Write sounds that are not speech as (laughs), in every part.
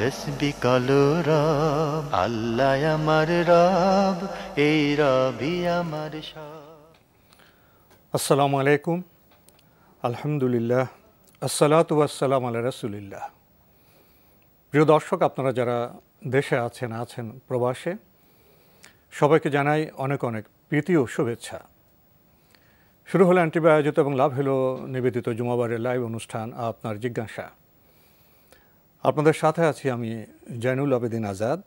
তসবি কালো রব আল্লাহ আমার রব এই রবি আমার আসসালামু আলাইকুম আলহামদুলিল্লাহ আসসালাত আসসালাম আল রাসুলিল্লাহ প্রিয় দর্শক আপনারা যারা দেশে আছেন আছেন প্রবাসে সবাইকে জানাই অনেক অনেক প্রীতি ও শুভেচ্ছা শুরু হলো অ্যান্টিবায়োজিত এবং লাভ হলো নিবেদিত জুমাবারের লাইভ অনুষ্ঠান আপনার জিজ্ঞাসা আপনাদের সাথে আছি আমি জয়নুল আবেদিন আজাদ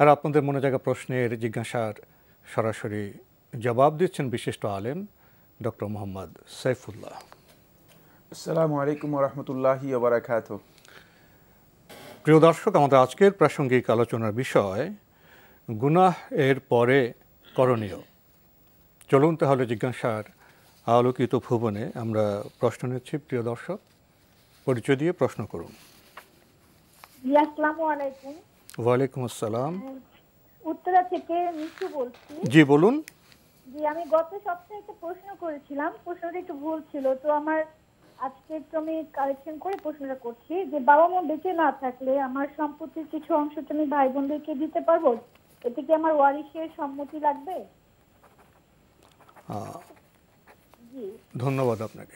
আর আপনাদের মনে জায়গা প্রশ্নের জিজ্ঞাসার সরাসরি জবাব দিচ্ছেন বিশিষ্ট আলেম ডক্টর মোহাম্মদ সাইফুল্লাহ আসসালামু আলাইকুম রহমতুল্লাহি প্রিয় দর্শক আমাদের আজকের প্রাসঙ্গিক আলোচনার বিষয় গুনাহ এর পরে করণীয় চলুন তাহলে জিজ্ঞাসার আলোকিত ভুবনে আমরা প্রশ্ন নিচ্ছি প্রিয় দর্শক পরিচয় দিয়ে প্রশ্ন করুন হ্যাঁ, আমার আজকে একটু আমি করে প্রশ্নটা করছি যে বাবা মা না থাকলে আমার সম্পত্তির কিছু অংশ তুমি ভাই বোনদেরকে দিতে পারবো এতে কি আমার ওয়ারিশের সম্মতি লাগবে ধন্যবাদ আপনাকে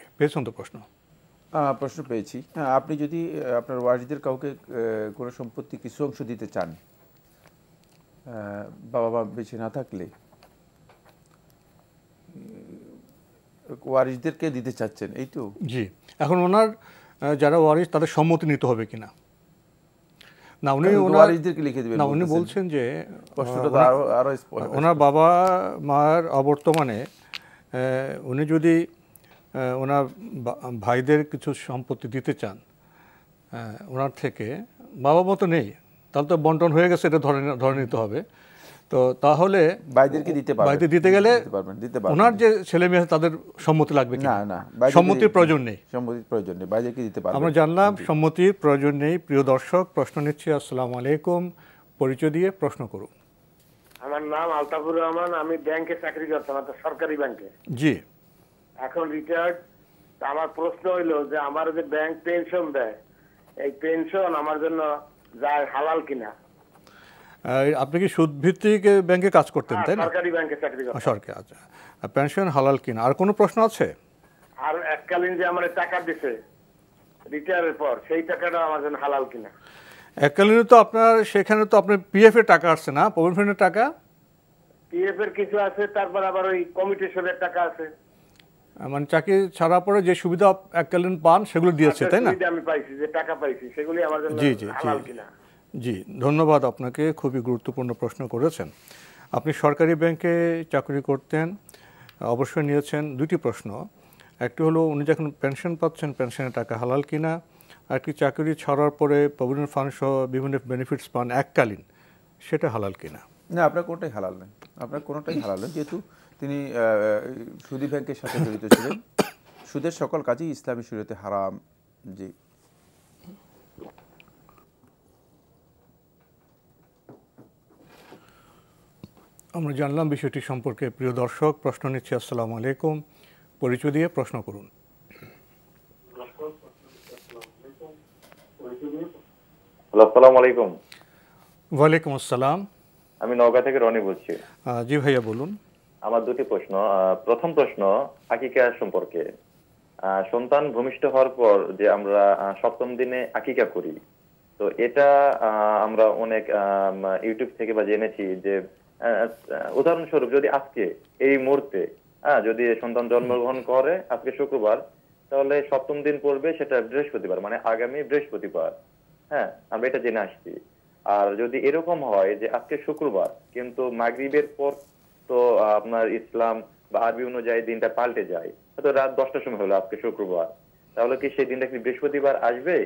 প্রশ্ন প্রশ্ন পেয়েছি হ্যাঁ আপনি যদি আপনার ওয়ারিদের কাউকে কোনো সম্পত্তি কিছু অংশ দিতে চান বাবা মা বেঁচে না থাকলে ওয়ারিসদেরকে দিতে চাচ্ছেন এই তো জি এখন ওনার যারা ওয়ারিস তাদের সম্মতি নিতে হবে কিনা না উনি ওয়ারিসদেরকে লিখে দেবেন না উনি বলছেন যে ওনার বাবা মার অবর্তমানে উনি যদি ওনার ভাইদের কিছু সম্পত্তি দিতে চান ওনার থেকে বাবা মতো নেই তাহলে তো বন্টন হয়ে গেছে এটা ধরে ধরে নিতে হবে তো তাহলে বাইদেরকে দিতে পারবেন বাইদের দিতে গেলে দিতে পারবেন ওনার যে ছেলে মেয়ে তাদের সম্মতি লাগবে না না সম্মতির প্রয়োজন নেই সম্মতির প্রয়োজন নেই বাইদেরকে দিতে পারবেন আমরা জানলাম সম্মতির প্রয়োজন নেই প্রিয় দর্শক প্রশ্ন নিচ্ছি আসসালামু আলাইকুম পরিচয় দিয়ে প্রশ্ন করুন আমার নাম আলতাফুর রহমান আমি ব্যাংকে চাকরি করতাম সরকারি ব্যাংকে জি এখন রিটায়ার্ড আমার প্রশ্ন হইলো যে আমার যে ব্যাংক পেনশন দেয় এই পেনশন আমার জন্য যায় হালাল কিনা আপনি কি সুদ ভিত্তিক ব্যাংকে কাজ করতেন হ্যাঁ, তাই না সরকারি ব্যাংকে চাকরি আচ্ছা, করতেন সরকারি আচ্ছা পেনশন হালাল কিনা আর কোনো প্রশ্ন আছে আর এককালীন যে আমার টাকা দিছে রিটায়ারের পর সেই টাকাটা আমার জন্য হালাল কিনা এককালীন তো আপনার সেখানে তো আপনার পিএফ এর টাকা আসছে না প্রভিডেন্ট টাকা পিএফ এর কিছু আছে তারপর আবার ওই সাথে টাকা আছে মানে চাকরি ছাড়া পরে যে সুবিধা এককালীন পান সেগুলো দিয়েছে আচ্ছা, তাই না আমি পাইছি যে টাকা পাইছি সেগুলি আমার জন্য জি জি জি জি ধন্যবাদ আপনাকে খুবই গুরুত্বপূর্ণ প্রশ্ন করেছেন আপনি সরকারি ব্যাংকে চাকরি করতেন অবশ্যই নিয়েছেন দুটি প্রশ্ন একটি হলো উনি যখন পেনশন পাচ্ছেন পেনশনের টাকা হালাল কিনা আর কি চাকরি ছাড়ার পরে প্রভিডেন্ট ফান্ড সহ বিভিন্ন বেনিফিটস পান এককালীন সেটা হালাল কিনা না আপনার কোনোটাই হালাল নেই আপনার কোনোটাই হালাল নেই যেহেতু তিনি সুদি ব্যাংকের সাথে জড়িত ছিলেন সুদের সকল কাজই ইসলামী শরীয়তে হারাম জি আমরা জানলাম বিষয়টি সম্পর্কে প্রিয় দর্শক প্রশ্ন নিচ্ছে আসসালাম আলাইকুম পরিচয় দিয়ে প্রশ্ন করুন আসসালামু আলাইকুম ওয়ালাইকুম আসসালাম আমি নওগাঁ থেকে রনি বলছি জি ভাইয়া বলুন আমার দুটি প্রশ্ন প্রথম প্রশ্ন আকিকা সম্পর্কে সন্তান ভূমিষ্ঠ হওয়ার পর যে আমরা সপ্তম দিনে আকিকা করি তো এটা আমরা অনেক ইউটিউব থেকে বা জেনেছি যে উদাহরণস্বরূপ যদি আজকে এই মুহূর্তে হ্যাঁ যদি সন্তান জন্মগ্রহণ করে আজকে শুক্রবার তাহলে সপ্তম দিন পড়বে সেটা বৃহস্পতিবার মানে আগামী বৃহস্পতিবার হ্যাঁ আমরা এটা জেনে আসছি আর যদি এরকম হয় যে আজকে শুক্রবার কিন্তু মাগরীবের পর তো আপনার ইসলাম বা আরবি অনুযায়ী দিনটা পাল্টে যায় হয়তো রাত দশটার সময় হলো আজকে শুক্রবার তাহলে কি সেই দিনটা কি বৃহস্পতিবার আসবে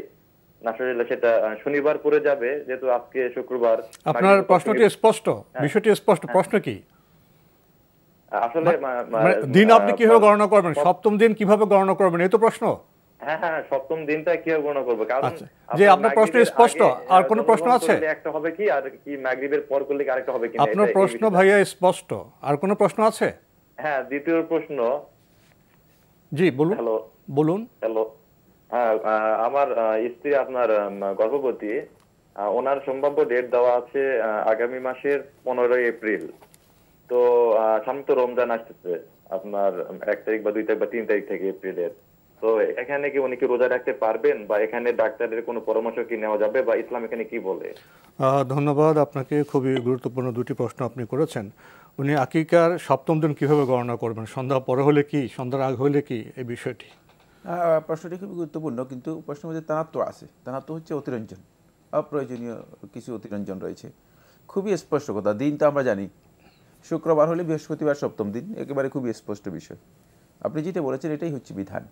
সেটা শনিবার পরে যাবে যেহেতু আজকে শুক্রবার আপনার প্রশ্নটি স্পষ্ট হ্যাঁ। বিষয়টি স্পষ্ট হ্যাঁ। প্রশ্ন কি আসলে মানে দিন আপনি কিভাবে গণনা করবেন সপ্তম দিন কিভাবে গণনা করবেন এই তো প্রশ্ন হ্যাঁ হ্যাঁ সপ্তম দিনটা কি গণনা করবো কারণ আচ্ছা। যে আপনার প্রশ্ন স্পষ্ট আর কোনো প্রশ্ন আছে একটা হবে কি আর কি পর করলে আরেকটা হবে কি আপনার প্রশ্ন ভাইয়া স্পষ্ট আর প্রশ্ন আছে হ্যাঁ দ্বিতীয় প্রশ্ন জি বলুন হ্যালো বলুন হ্যালো হ্যাঁ আমার স্ত্রী আপনার গর্ভবতী ওনার সম্ভাব্য ডেট দেওয়া আছে আগামী মাসের পনেরোই এপ্রিল তো সামনে তো রমজান আসতেছে আপনার এক তারিখ বা দুই তারিখ বা তিন তারিখ থেকে এপ্রিলের তো এখানে কি উনি কি রোজা রাখতে পারবেন বা এখানে ডাক্তারের কোনো পরামর্শ কি নেওয়া যাবে বা ইসলাম এখানে কি বলে ধন্যবাদ আপনাকে খুবই গুরুত্বপূর্ণ দুটি প্রশ্ন আপনি করেছেন উনি আকিকার সপ্তম দিন কিভাবে গণনা করবেন সন্ধ্যা পরে হলে কি সন্ধ্যার আগ হলে কি এই বিষয়টি প্রশ্নটি খুবই গুরুত্বপূর্ণ কিন্তু প্রশ্নের মধ্যে তানাত্ম আছে তানাত্ম হচ্ছে অতিরঞ্জন অপ্রয়োজনীয় কিছু অতিরঞ্জন রয়েছে খুবই স্পষ্ট কথা দিন তো আমরা জানি শুক্রবার হলে বৃহস্পতিবার সপ্তম দিন একেবারে খুবই স্পষ্ট বিষয় আপনি যেটা বলেছেন এটাই হচ্ছে বিধান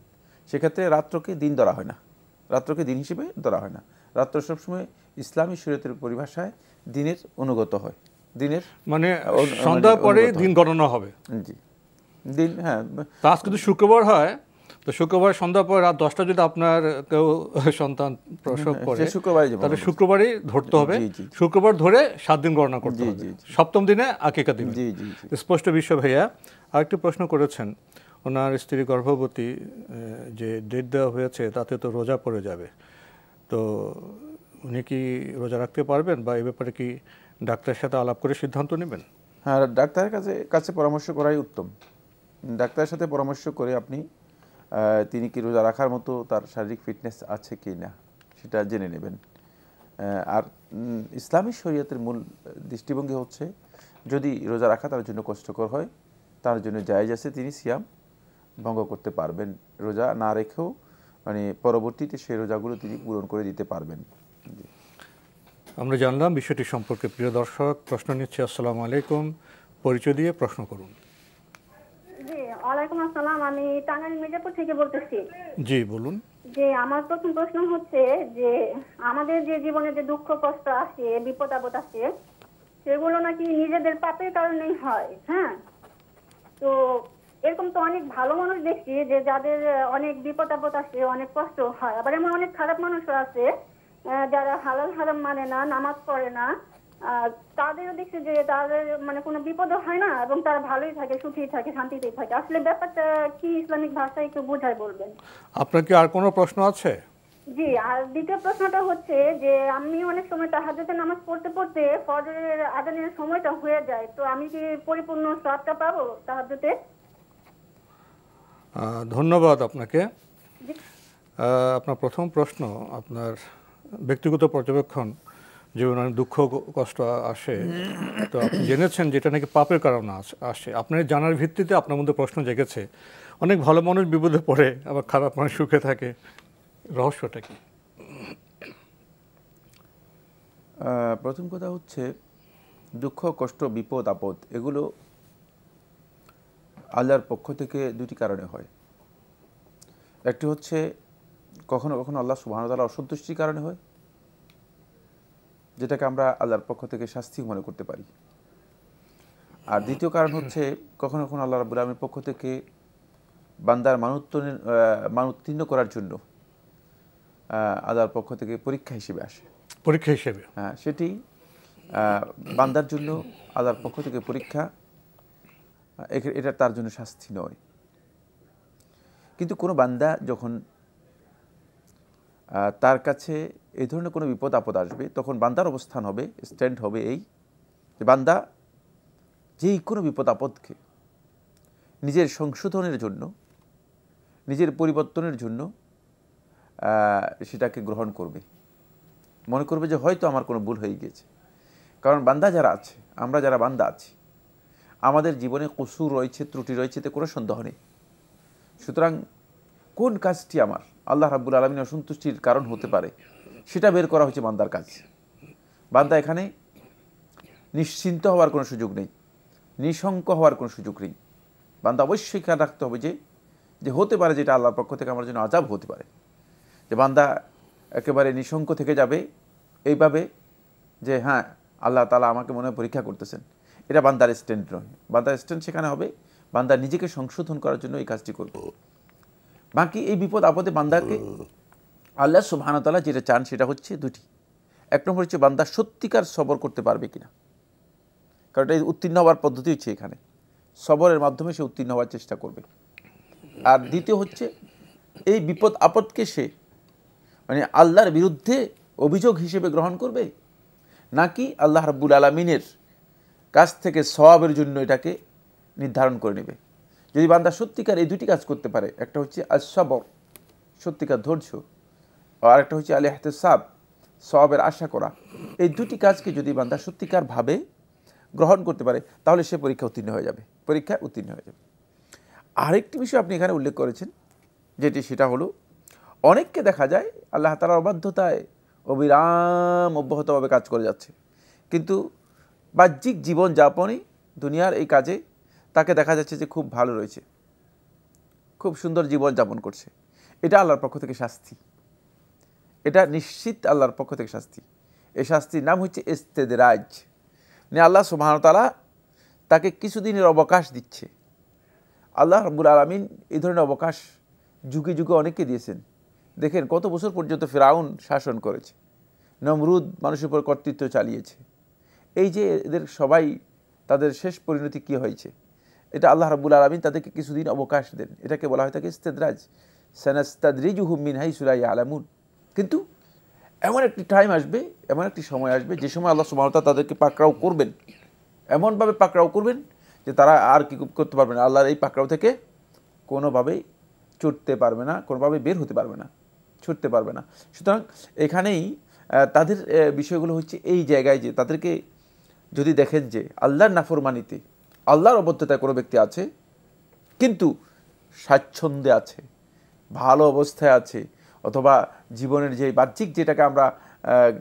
সেক্ষেত্রে রাত্রকে দিন ধরা হয় না রাত্রকে দিন হিসেবে ধরা হয় না রাত্র সবসময় ইসলামী শরীয়তের পরিভাষায় দিনের অনুগত হয় দিনের মানে, মানে সন্ধ্যার পরে দিন গণনা হবে জি দিন হ্যাঁ আজ কিন্তু শুক্রবার হয় তো শুক্রবার সন্ধ্যা পরে রাত দশটা যদি আপনার কেউ সন্তান প্রসব হ্যাঁ, করে তাহলে শুক্রবারই ধরতে হবে শুক্রবার ধরে সাত দিন গণনা করতে হবে সপ্তম দিনে আকিকা দিন স্পষ্ট বিশ্ব ভাইয়া আরেকটি প্রশ্ন করেছেন ওনার স্ত্রী গর্ভবতী যে ডেট দেওয়া হয়েছে তাতে তো রোজা পড়ে যাবে তো উনি কি রোজা রাখতে পারবেন বা এ ব্যাপারে কি ডাক্তারের সাথে আলাপ করে সিদ্ধান্ত নেবেন হ্যাঁ ডাক্তারের কাছে কাছে পরামর্শ করাই উত্তম ডাক্তারের সাথে পরামর্শ করে আপনি তিনি কি রোজা রাখার মতো তার শারীরিক ফিটনেস আছে কি না সেটা জেনে নেবেন আর ইসলামী শরীয়তের মূল দৃষ্টিভঙ্গি হচ্ছে যদি রোজা রাখা তার জন্য কষ্টকর হয় তার জন্য জায়জ আছে তিনি সিয়াম ভঙ্গ করতে পারবেন রোজা না রেখেও মানে পরবর্তীতে সেই রোজাগুলো তিনি পূরণ করে দিতে পারবেন আমরা জানলাম বিষয়টি সম্পর্কে প্রিয় দর্শক প্রশ্ন নিচ্ছে আসসালামু আলাইকুম পরিচয় দিয়ে প্রশ্ন করুন ওয়ালাইকুম আসসালাম আমি টাঙ্গাইল মির্জাপুর থেকে বলতেছি জি বলুন যে আমার প্রথম প্রশ্ন হচ্ছে যে আমাদের যে জীবনে যে দুঃখ কষ্ট আসে বিপদ আপদ আসে সেগুলো নাকি নিজেদের পাপের কারণেই হয় হ্যাঁ তো এরকম তো অনেক ভালো মানুষ দেখছি যে যাদের অনেক বিপদ আপদ আসে অনেক কষ্ট হয় আবার এমন অনেক খারাপ মানুষও আছে যারা হালাল হারাম মানে না নামাজ পড়ে না তাদেরও দেখছি যে তাদের মানে কোনো বিপদও হয় না এবং তারা ভালোই থাকে সুখী থাকে শান্তিতেই থাকে আসলে ব্যাপারটা কি ইসলামিক ভাষায় একটু বোঝায় বলবেন আপনার কি আর কোনো প্রশ্ন আছে জি আর দ্বিতীয় প্রশ্নটা হচ্ছে যে আমি অনেক সময় তাহাজতে নামাজ পড়তে পড়তে ফজরের আদানের সময়টা হয়ে যায় তো আমি কি পরিপূর্ণ সবটা পাবো তাহাজতে ধন্যবাদ আপনাকে আপনার প্রথম প্রশ্ন আপনার ব্যক্তিগত পর্যবেক্ষণ জীবনে অনেক দুঃখ কষ্ট আসে তো আপনি জেনেছেন যেটা নাকি পাপের কারণে আসে আপনার জানার ভিত্তিতে আপনার মধ্যে প্রশ্ন জেগেছে অনেক ভালো মানুষ বিপদে পড়ে আবার খারাপ মানুষ সুখে থাকে রহস্যটা কি প্রথম কথা হচ্ছে দুঃখ কষ্ট বিপদ আপদ এগুলো আল্লাহর পক্ষ থেকে দুটি কারণে হয় একটি হচ্ছে কখনো কখনো আল্লাহ সুবাহতালা অসন্তুষ্টির কারণে হয় যেটাকে আমরা আল্লাহর পক্ষ থেকে শাস্তি মনে করতে পারি আর দ্বিতীয় কারণ হচ্ছে কখনো কখনো আল্লাহ রাবুল আলমের পক্ষ থেকে বান্দার মানুত্ব মান উত্তীর্ণ করার জন্য আল্লাহর পক্ষ থেকে পরীক্ষা হিসেবে আসে পরীক্ষা হিসেবে হ্যাঁ সেটি বান্দার জন্য আল্লাহর পক্ষ থেকে পরীক্ষা এটা তার জন্য শাস্তি নয় কিন্তু কোনো বান্দা যখন তার কাছে এই ধরনের কোনো বিপদ আপদ আসবে তখন বান্দার অবস্থান হবে স্ট্যান্ড হবে এই যে বান্দা যেই কোনো বিপদ আপদকে নিজের সংশোধনের জন্য নিজের পরিবর্তনের জন্য সেটাকে গ্রহণ করবে মনে করবে যে হয়তো আমার কোনো ভুল হয়ে গিয়েছে কারণ বান্দা যারা আছে আমরা যারা বান্দা আছি আমাদের জীবনে কসুর রয়েছে ত্রুটি রয়েছে তে কোনো সন্দেহ নেই সুতরাং কোন কাজটি আমার আল্লাহ রাব্বুল আলমিন অসন্তুষ্টির কারণ হতে পারে সেটা বের করা হয়েছে বান্দার কাজ বান্দা এখানে নিশ্চিন্ত হওয়ার কোনো সুযোগ নেই নিঃশঙ্ক হওয়ার কোনো সুযোগ নেই বান্দা অবশ্যই খেয়াল রাখতে হবে যে যে হতে পারে যেটা আল্লাহর পক্ষ থেকে আমার জন্য আজাব হতে পারে যে বান্দা একেবারে নিঃশঙ্ক থেকে যাবে এইভাবে যে হ্যাঁ আল্লাহ তালা আমাকে মনে পরীক্ষা করতেছেন এটা বান্দার স্ট্যান্ড নয় বান্দার স্ট্যান্ড সেখানে হবে বান্দা নিজেকে সংশোধন করার জন্য এই কাজটি করব বাকি এই বিপদ আপদে বান্দাকে আল্লাহ সুবাহানতালা যেটা চান সেটা হচ্ছে দুটি এক নম্বর হচ্ছে বান্দা সত্যিকার সবর করতে পারবে কিনা কারণ এটা উত্তীর্ণ হওয়ার পদ্ধতি হচ্ছে এখানে সবরের মাধ্যমে সে উত্তীর্ণ হওয়ার চেষ্টা করবে আর দ্বিতীয় হচ্ছে এই বিপদ আপদকে সে মানে আল্লাহর বিরুদ্ধে অভিযোগ হিসেবে গ্রহণ করবে নাকি আল্লাহ রাব্বুল আলমিনের কাছ থেকে সবাবের জন্য এটাকে নির্ধারণ করে নেবে যদি বান্দা সত্যিকার এই দুটি কাজ করতে পারে একটা হচ্ছে আজ সবর সত্যিকার ধৈর্য আর একটা হচ্ছে আল এহতেসাব সবাবের আশা করা এই দুটি কাজকে যদি বান্দা সত্যিকারভাবে গ্রহণ করতে পারে তাহলে সে পরীক্ষা উত্তীর্ণ হয়ে যাবে পরীক্ষায় উত্তীর্ণ হয়ে যাবে আরেকটি বিষয় আপনি এখানে উল্লেখ করেছেন যেটি সেটা হলো অনেককে দেখা যায় আল্লাহ তালার অবাধ্যতায় অবিরাম অব্যাহতভাবে কাজ করে যাচ্ছে কিন্তু বাহ্যিক জীবনযাপনই দুনিয়ার এই কাজে তাকে দেখা যাচ্ছে যে খুব ভালো রয়েছে খুব সুন্দর জীবনযাপন করছে এটা আল্লাহর পক্ষ থেকে শাস্তি এটা নিশ্চিত আল্লাহর পক্ষ থেকে শাস্তি এই শাস্তির নাম হচ্ছে রাজ নিয়ে আল্লাহ সুবাহতালা তাকে কিছুদিনের অবকাশ দিচ্ছে আল্লাহ রব্বুল আলমিন এই ধরনের অবকাশ যুগে যুগে অনেকে দিয়েছেন দেখেন কত বছর পর্যন্ত ফেরাউন শাসন করেছে নমরুদ মানুষের উপর কর্তৃত্ব চালিয়েছে এই যে এদের সবাই তাদের শেষ পরিণতি কি হয়েছে এটা আল্লাহ রাবুল আলমিন তাদেরকে কিছুদিন অবকাশ দেন এটাকে বলা হয় থাকে ইস্তেদরাজ সানাস্তাদরিজুহুমিন হাই সুরাই আলামুন কিন্তু এমন একটি টাইম আসবে এমন একটি সময় আসবে যে সময় আল্লাহ সুমতা তাদেরকে পাকড়াও করবেন এমনভাবে পাকড়াও করবেন যে তারা আর কি করতে পারবে না আল্লাহর এই পাকড়াও থেকে কোনোভাবেই চড়তে পারবে না কোনোভাবে বের হতে পারবে না ছুটতে পারবে না সুতরাং এখানেই তাদের বিষয়গুলো হচ্ছে এই জায়গায় যে তাদেরকে যদি দেখেন যে আল্লাহর নাফরমানিতে আল্লাহর অবদ্ধতায় কোনো ব্যক্তি আছে কিন্তু স্বাচ্ছন্দ্যে আছে ভালো অবস্থায় আছে অথবা জীবনের যে বাহ্যিক যেটাকে আমরা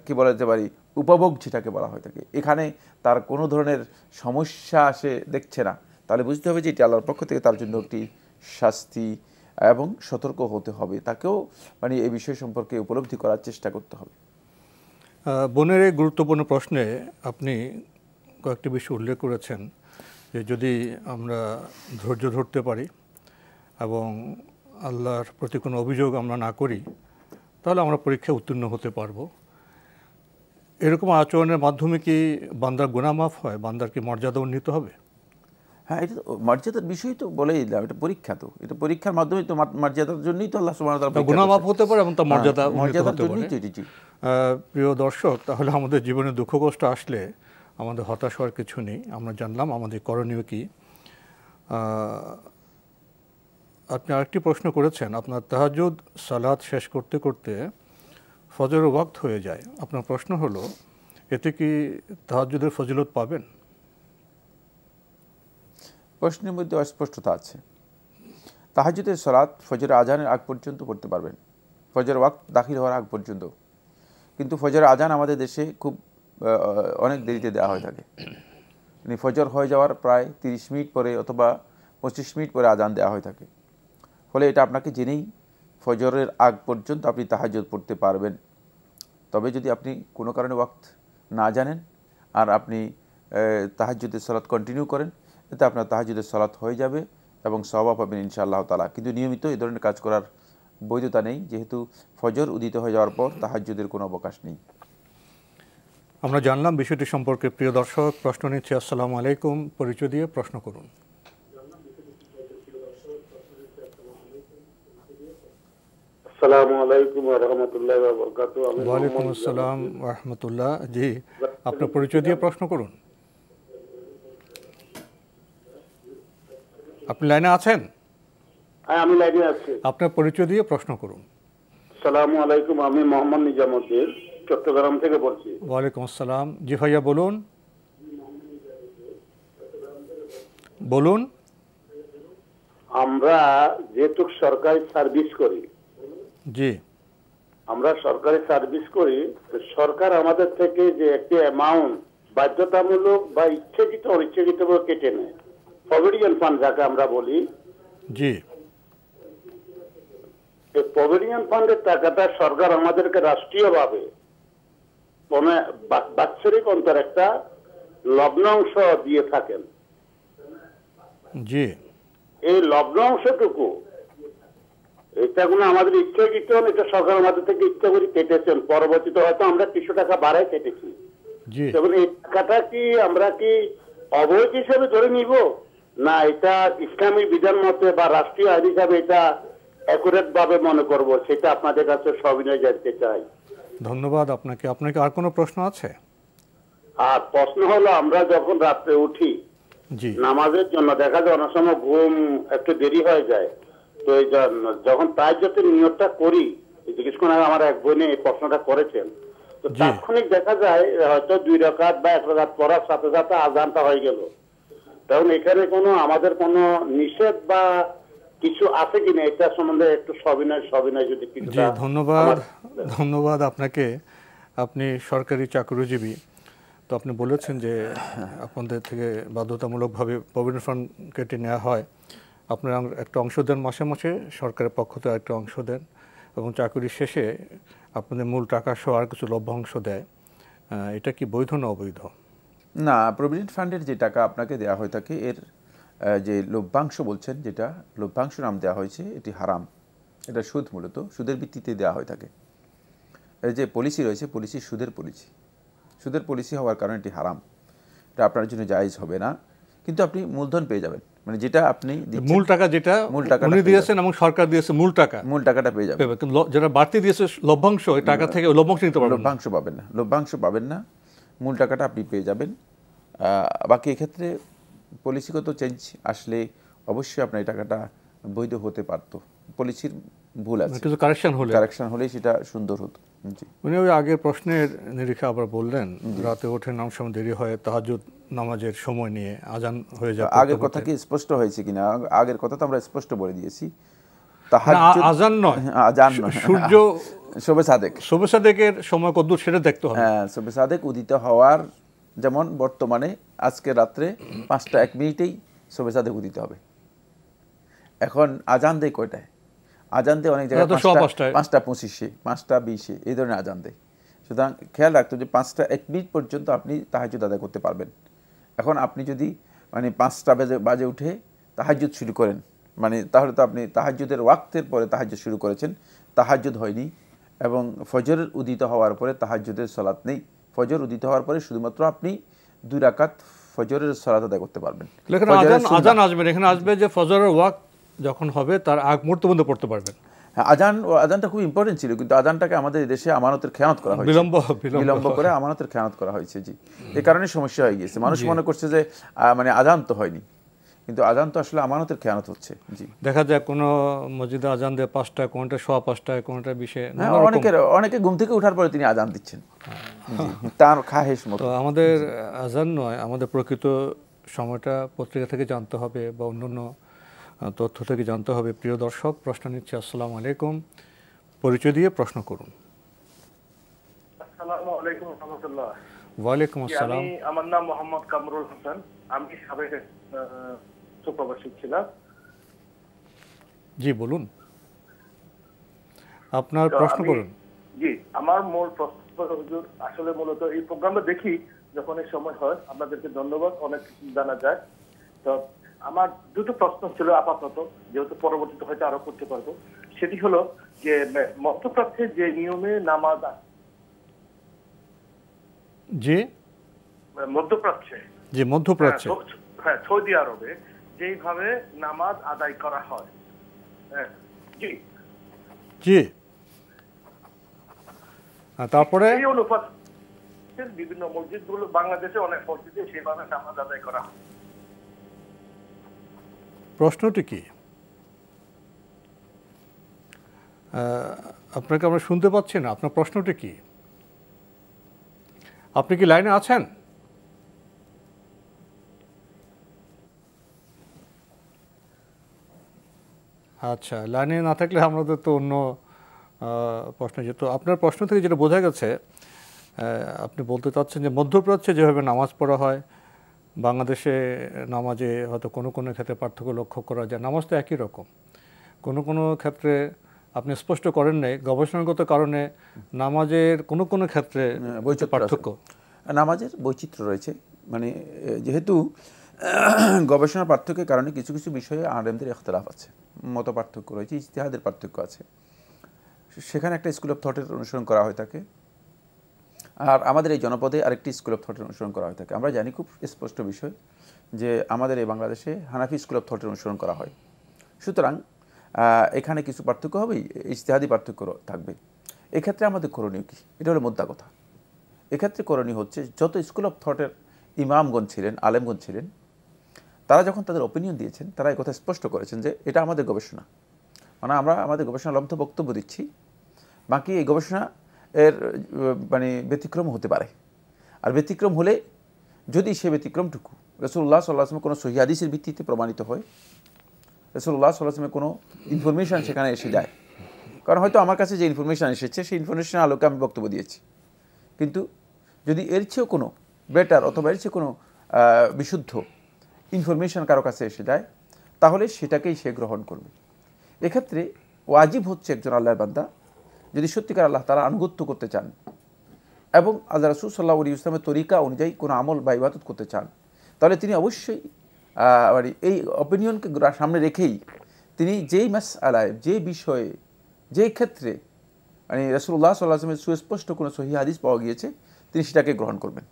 কি বলা যেতে পারি উপভোগ যেটাকে বলা হয়ে থাকে এখানে তার কোনো ধরনের সমস্যা আসে দেখছে না তাহলে বুঝতে হবে যে এটি আল্লাহর পক্ষ থেকে তার জন্য একটি শাস্তি এবং সতর্ক হতে হবে তাকেও মানে এই বিষয় সম্পর্কে উপলব্ধি করার চেষ্টা করতে হবে বোনের এই গুরুত্বপূর্ণ প্রশ্নে আপনি কয়েকটি বিষয় উল্লেখ করেছেন যে যদি আমরা ধৈর্য ধরতে পারি এবং আল্লাহর প্রতি কোনো অভিযোগ আমরা না করি তাহলে আমরা পরীক্ষায় উত্তীর্ণ হতে পারব এরকম আচরণের মাধ্যমে কি বান্দার গুণামাফ হয় বান্দার কি মর্যাদা উন্নীত হবে হ্যাঁ এটা তো মর্যাদার বিষয় তো বলেই দিলাম এটা পরীক্ষা তো এটা পরীক্ষার মাধ্যমে তো মর্যাদার জন্যই তো আল্লাহ সুবহান তাআলা গুণামাফ হতে পারে এবং তার হ্যাঁ, মর্যাদা মর্যাদার জন্যই প্রিয় দর্শক তাহলে আমাদের জীবনে দুঃখ কষ্ট আসলে আমাদের হতাশ হওয়ার কিছু নেই আমরা জানলাম আমাদের করণীয় কি আপনি আরেকটি প্রশ্ন করেছেন আপনার তাহাজুদ সালাদ শেষ করতে করতে ফজর ওয়াক্ত হয়ে যায় আপনার প্রশ্ন হলো এতে কি তাহাজুদের ফজিলত পাবেন প্রশ্নের মধ্যে অস্পষ্টতা আছে তাহাজুদের সালাদ ফজর আজানের আগ পর্যন্ত করতে পারবেন ফজর ওয়াক্ত দাখিল হওয়ার আগ পর্যন্ত কিন্তু ফজর আজান আমাদের দেশে খুব অনেক দেরিতে দেওয়া হয়ে থাকে মানে ফজর হয়ে যাওয়ার প্রায় তিরিশ মিনিট পরে অথবা পঁচিশ মিনিট পরে আজান দেওয়া হয়ে থাকে ফলে এটা আপনাকে জেনেই ফজরের আগ পর্যন্ত আপনি তাহাজ পড়তে পারবেন তবে যদি আপনি কোনো কারণে ওয়াক্ত না জানেন আর আপনি তাহাজুদের সলাৎ কন্টিনিউ করেন এতে আপনার তাহাজুদের সলাৎ হয়ে যাবে এবং সবা পাবেন ইনশাআল্লাহ তালা কিন্তু নিয়মিত এই ধরনের কাজ করার বৈধতা নেই যেহেতু ফজর উদিত হয়ে যাওয়ার পর তাহাজুদের কোনো অবকাশ নেই আমরা জানলাম বিষয়টি সম্পর্কে প্রিয় দর্শক প্রশ্ন নিচ্ছে আসসালাম আলাইকুম পরিচয় দিয়ে প্রশ্ন করুন আপনার পরিচয় দিয়ে প্রশ্ন করুন আপনি লাইনে আছেন হ্যাঁ, আমি লাইনে আছি আপনার পরিচয় দিয়ে প্রশ্ন করুন আসসালামু আলাইকুম আমি মোহাম্মদ নিজামুদ্দিন চট্টগ্রাম থেকে বলছি ওয়ালাইকুম আসসালাম জি ভাইয়া বলুন বলুন আমরা যেহেতু সরকারি সার্ভিস করি জি আমরা সরকারি সার্ভিস করি সরকার আমাদের থেকে যে একটি অ্যামাউন্ট বাধ্যতামূলক বা ইচ্ছাকৃত অনিচ্ছাকৃত কেটে নেয় প্রভিডিয়ান ফান্ড যাকে আমরা বলি জি প্রভিডিয়ান ফান্ডের টাকাটা সরকার আমাদেরকে রাষ্ট্রীয়ভাবে বাৎসরিক অন্তর একটা লগ্নাংশ দিয়ে থাকেন জি এই লগ্নাংশটুকু এটা কোনো আমাদের কিছু এটা সরকার আমাদের থেকে ইচ্ছা করে কেটেছেন পরবর্তীতে হয়তো আমরা কিছু টাকা বাড়ায় কেটেছি তখন এই টাকাটা কি আমরা কি অবৈধ হিসেবে ধরে নিব না এটা ইসলামী বিধান মতে বা রাষ্ট্রীয় আইন হিসাবে এটা অ্যাকুরেট ভাবে মনে করব সেটা আপনাদের কাছে সবিনয় জানতে চাই ধন্যবাদ আপনাকে আপনাকে আর কোনো প্রশ্ন আছে আর প্রশ্ন হলো আমরা যখন রাত্রে উঠি জি নামাজের জন্য দেখা যায় অনেক সময় ঘুম একটু দেরি হয়ে যায় তো এই যখন তাই যাতে নিয়তটা করি জিজ্ঞেস করেন আমার এক বোনে এই প্রশ্নটা করেছেন তো তাৎক্ষণিক দেখা যায় হয়তো দুই রকাত বা এক রকাত পড়ার সাথে সাথে আজানটা হয়ে গেল তখন এখানে কোনো আমাদের কোনো নিষেধ বা কিছু আছে কিনা এটা সম্বন্ধে একটু সবিনয় সবিনয় যদি কিছু ধন্যবাদ ধন্যবাদ আপনাকে আপনি সরকারি চাকরিজীবী তো আপনি বলেছেন যে আপনাদের থেকে বাধ্যতামূলকভাবে প্রভিডেন্ট ফান্ড কেটে নেওয়া হয় আপনারা একটা অংশ দেন মাসে মাসে সরকারের পক্ষ থেকে একটা অংশ দেন এবং চাকরির শেষে আপনাদের মূল টাকা সহ আর কিছু লভ্যাংশ দেয় এটা কি বৈধ না অবৈধ না প্রভিডেন্ট ফান্ডের যে টাকা আপনাকে দেওয়া হয়ে থাকে এর যে লভ্যাংশ বলছেন যেটা লভ্যাংশ নাম দেওয়া হয়েছে এটি হারাম এটা সুদ মূলত সুদের ভিত্তিতে দেওয়া হয়ে থাকে যে পলিসি রয়েছে পলিসি সুদের পলিসি সুদের পলিসি হওয়ার কারণে এটি হারাম এটা আপনার জন্য জায়জ হবে না কিন্তু আপনি মূলধন পেয়ে যাবেন মানে যেটা আপনি মূল টাকা যেটা মূল টাকা উনি দিয়েছেন এবং সরকার দিয়েছে মূল টাকা মূল টাকাটা পেয়ে যাবেন যেটা বাড়তি দিয়েছে লভ্যাংশ ওই টাকা থেকে লভ্যাংশ নিতে পারবেন লভ্যাংশ পাবেন না লভ্যাংশ পাবেন না মূল টাকাটা আপনি পেয়ে যাবেন বাকি এক্ষেত্রে পলিসিগত চেঞ্জ আসলে অবশ্যই আপনার এই টাকাটা বৈধ হতে পারত পলিসির ভুল আছে কিছু কারেকশন হলে কারেকশন হলে সেটা সুন্দর হতো উনি ওই আগের প্রশ্নের নিরিখে আবার বললেন রাতে ওঠে নাম সময় দেরি হয় তাহাজুদ নামাজের সময় নিয়ে আজান হয়ে যায় আগের কথা কি স্পষ্ট হয়েছে কিনা আগের কথা তো আমরা স্পষ্ট বলে দিয়েছি আজান নয় হ্যাঁ, আজান সূর্য (laughs) শোভে সাদেক শোভে সাদেকের সময় কদ্দূর সেটা দেখতে হবে হ্যাঁ শোভে সাদেক উদিত হওয়ার যেমন বর্তমানে আজকে রাত্রে পাঁচটা এক মিনিটেই সবে সাদেক দিতে হবে এখন আজান দেয় কয়টায় আজান দেয় অনেক জায়গায় পাঁচটা পঁচিশে পাঁচটা বিশে এই ধরনের আজান দেয় সুতরাং খেয়াল রাখতো যে পাঁচটা এক মিনিট পর্যন্ত আপনি তাহাজুদ আদায় করতে পারবেন এখন আপনি যদি মানে পাঁচটা বাজে বাজে উঠে তাহাজুদ শুরু করেন মানে তাহলে তো আপনি তাহাজুদের ওয়াক্তের পরে তাহাজুদ শুরু করেছেন তাহাজুদ হয়নি এবং ফজরের উদিত হওয়ার পরে তাহাজুদের সলাৎ নেই ফজর উদিত হওয়ার পরে শুধুমাত্র আপনি দুই রাকাত ফজরের সলাত আদায় করতে পারবেন আজান আসবে এখানে আসবে যে ফজরের ওয়াক যখন হবে তার আগ মুহূর্ত পর্যন্ত পড়তে পারবেন হ্যাঁ, আজান আজানটা খুব ইম্পর্টেন্ট ছিল কিন্তু আজানটাকে আমাদের দেশে আমানতের খেয়ানত করা হয়েছে বিলম্ব বিলম্ব করে আমানতের খেয়ানত করা হয়েছে জি এ কারণে সমস্যা হয়ে গিয়েছে মানুষ মনে করছে যে মানে আজান তো হয়নি কিন্তু আজান তো আসলে আমানতের খেয়ানত হচ্ছে জি দেখা যায় কোনো মসজিদে আজান দেয় পাঁচটায় কোনটা সোয়া পাঁচটায় কোনটা বিশে হ্যাঁ, অনেকের অনেকে ঘুম থেকে ওঠার পরে তিনি আজান দিচ্ছেন তার খাহেস মতো আমাদের আজান নয় আমাদের প্রকৃত সময়টা পত্রিকা থেকে জানতে হবে বা অন্যান্য তথ্য থেকে জানতে হবে প্রিয় দর্শক প্রশ্ন নিচ্ছে আসসালামু আলাইকুম পরিচয় দিয়ে প্রশ্ন করুন ওয়ালাইকুম আসসালাম আমার নাম মোহাম্মদ কামরুল হাসান আমি সাবেক প্রবাসী ছিলাম জি বলুন আপনার প্রশ্ন করুন জি আমার মূল প্রশ্ন হুজুর আসলে মূলত এই প্রোগ্রামটা দেখি যখন এই সময় হয় আপনাদেরকে ধন্যবাদ অনেক জানা যায় তো আমার দুটো প্রশ্ন ছিল আপাতত যেহেতু পরবর্তীতে হয়তো আরো করতে পারবো সেটি হলো যে মধ্যপ্রাচ্যে যে নিয়মে নামাজ জি মধ্যপ্রাচ্যে জি মধ্যপ্রাচ্যে হ্যাঁ সৌদি হ্যাঁ, আরবে যেইভাবে নামাজ আদায় করা হয় হ্যাঁ, জি জি তারপরে এই অনুপাত বিভিন্ন মসজিদগুলো বাংলাদেশে অনেক মসজিদে সেভাবে নামাজ আদায় করা হয় প্রশ্নটি কি আপনাকে আমরা শুনতে পাচ্ছি না আপনার প্রশ্নটি কি আপনি কি লাইনে আছেন আচ্ছা লাইনে না থাকলে আমাদের তো অন্য প্রশ্ন যেত আপনার প্রশ্ন থেকে যেটা বোঝা গেছে আপনি বলতে চাচ্ছেন যে মধ্যপ্রাচ্যে যেভাবে নামাজ পড়া হয় বাংলাদেশে নামাজে হয়তো কোনো কোনো ক্ষেত্রে পার্থক্য লক্ষ্য করা যায় নামাজ তো একই রকম কোনো কোনো ক্ষেত্রে আপনি স্পষ্ট করেন নাই গবেষণাগত কারণে নামাজের কোনো কোনো ক্ষেত্রে পার্থক্য নামাজের বৈচিত্র্য রয়েছে মানে যেহেতু (coughs) গবেষণা পার্থক্যের কারণে কিছু কিছু বিষয়ে আরএমদের এখতলাফ আছে মত পার্থক্য রয়েছে ইজতিহাদের পার্থক্য আছে সেখানে একটা স্কুল অফ থটের অনুসরণ করা হয় থাকে আর আমাদের এই জনপদে আরেকটি স্কুল অফ থটের অনুসরণ করা হয় থাকে আমরা জানি খুব স্পষ্ট বিষয় যে আমাদের এই বাংলাদেশে হানাফি স্কুল অফ থটের অনুসরণ করা হয় সুতরাং এখানে কিছু পার্থক্য হবেই ইজতেহাদি পার্থক্য থাকবে এক্ষেত্রে আমাদের করণীয় কী এটা হলো মোদ্দা কথা এক্ষেত্রে করণীয় হচ্ছে যত স্কুল অফ থটের ইমামগণ ছিলেন আলেমগণ ছিলেন তারা যখন তাদের ওপিনিয়ন দিয়েছেন তারা একথা স্পষ্ট করেছেন যে এটা আমাদের গবেষণা মানে আমরা আমাদের গবেষণা লব্ধ বক্তব্য দিচ্ছি বাকি এই গবেষণা এর মানে ব্যতিক্রম হতে পারে আর ব্যতিক্রম হলে যদি সে ব্যতিক্রমটুকু রসুল্লাহ সাল্লাহামের কোনো সহিয়াদিসের ভিত্তিতে প্রমাণিত হয় রসুল্লাহ সাল্লাহামের কোনো ইনফরমেশান সেখানে এসে যায় কারণ হয়তো আমার কাছে যে ইনফরমেশান এসেছে সেই ইনফরমেশান আলোকে আমি বক্তব্য দিয়েছি কিন্তু যদি এর চেয়েও কোনো বেটার অথবা এর চেয়ে কোনো বিশুদ্ধ ইনফরমেশন কারো কাছে এসে যায় তাহলে সেটাকেই সে গ্রহণ করবে এক্ষেত্রে ওয়াজিব হচ্ছে একজন আল্লাহর বান্দা যদি সত্যিকার আল্লাহ তারা আনুগত্য করতে চান এবং আল্লাহ রসুল সাল্লাহ আলী ইসলামের তরিকা অনুযায়ী কোনো আমল বা ইবাদত করতে চান তাহলে তিনি অবশ্যই মানে এই অপিনিয়নকে সামনে রেখেই তিনি যেই ম্যাস আলায় যে বিষয়ে যে ক্ষেত্রে মানে রসুল্লাহ আসলামের সুস্পষ্ট কোনো সহি হাদিস পাওয়া গিয়েছে তিনি সেটাকে গ্রহণ করবেন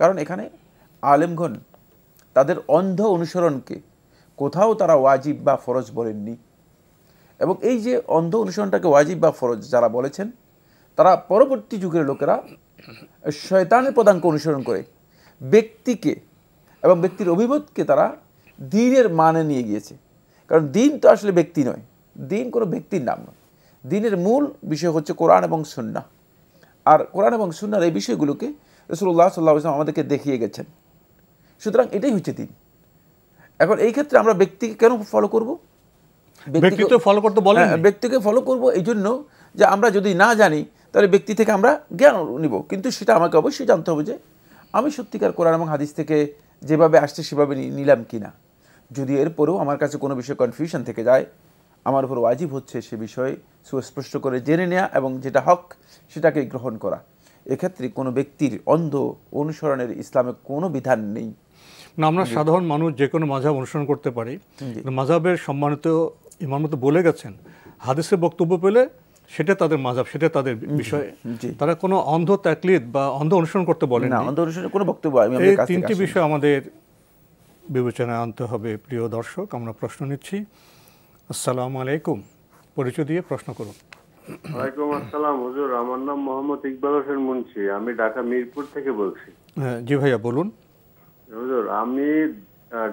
কারণ এখানে আলেমগণ তাদের অন্ধ অনুসরণকে কোথাও তারা ওয়াজিব বা ফরজ বলেননি এবং এই যে অন্ধ অনুসরণটাকে ওয়াজিব বা ফরজ যারা বলেছেন তারা পরবর্তী যুগের লোকেরা শয়তানের পদাঙ্ক অনুসরণ করে ব্যক্তিকে এবং ব্যক্তির অভিমতকে তারা দিনের মানে নিয়ে গিয়েছে কারণ দিন তো আসলে ব্যক্তি নয় দিন কোনো ব্যক্তির নাম নয় দিনের মূল বিষয় হচ্ছে কোরআন এবং সুন্না আর কোরআন এবং সুন্নার এই বিষয়গুলোকে রসুল্লাহ সাল্লাহ আমাদেরকে দেখিয়ে গেছেন সুতরাং এটাই হচ্ছে দিন এখন এই ক্ষেত্রে আমরা ব্যক্তিকে কেন ফলো করব ব্যক্তিকে ফলো করতে বলে হ্যাঁ, ব্যক্তিকে ফলো করব এই জন্য যে আমরা যদি না জানি তাহলে ব্যক্তি থেকে আমরা জ্ঞান নিব কিন্তু সেটা আমাকে অবশ্যই জানতে হবে যে আমি সত্যিকার কোরআন এবং হাদিস থেকে যেভাবে আসছে সেভাবে নিলাম কি না যদি এরপরেও আমার কাছে কোনো বিষয়ে কনফিউশন থেকে যায় আমার উপর ওয়াজিব হচ্ছে সে বিষয়ে সুস্পষ্ট করে জেনে নেওয়া এবং যেটা হক সেটাকে গ্রহণ করা এক্ষেত্রে কোনো ব্যক্তির অন্ধ অনুসরণের ইসলামে কোনো বিধান নেই না আমরা সাধারণ মানুষ যে কোনো মাঝাব অনুসরণ করতে পারি মাঝাবের সম্মানিত ইমাম মতো বলে গেছেন হাদিসের বক্তব্য পেলে সেটা তাদের মাঝাব সেটা তাদের বিষয়ে তারা কোনো অন্ধ তাকলিদ বা অন্ধ অনুসরণ করতে বলেন না অন্ধ অনুসরণ কোনো বক্তব্য এই তিনটি বিষয় আমাদের বিবেচনায় আনতে হবে প্রিয় দর্শক আমরা প্রশ্ন নিচ্ছি আসসালামু আলাইকুম পরিচয় দিয়ে প্রশ্ন করুন ওয়ালাইকুম আসসালাম হুজুর আমার নাম মোহাম্মদ ইকবাল হোসেন মুন্সি আমি ঢাকা মিরপুর থেকে বলছি হ্যাঁ জি ভাইয়া বলুন হুজুর আমি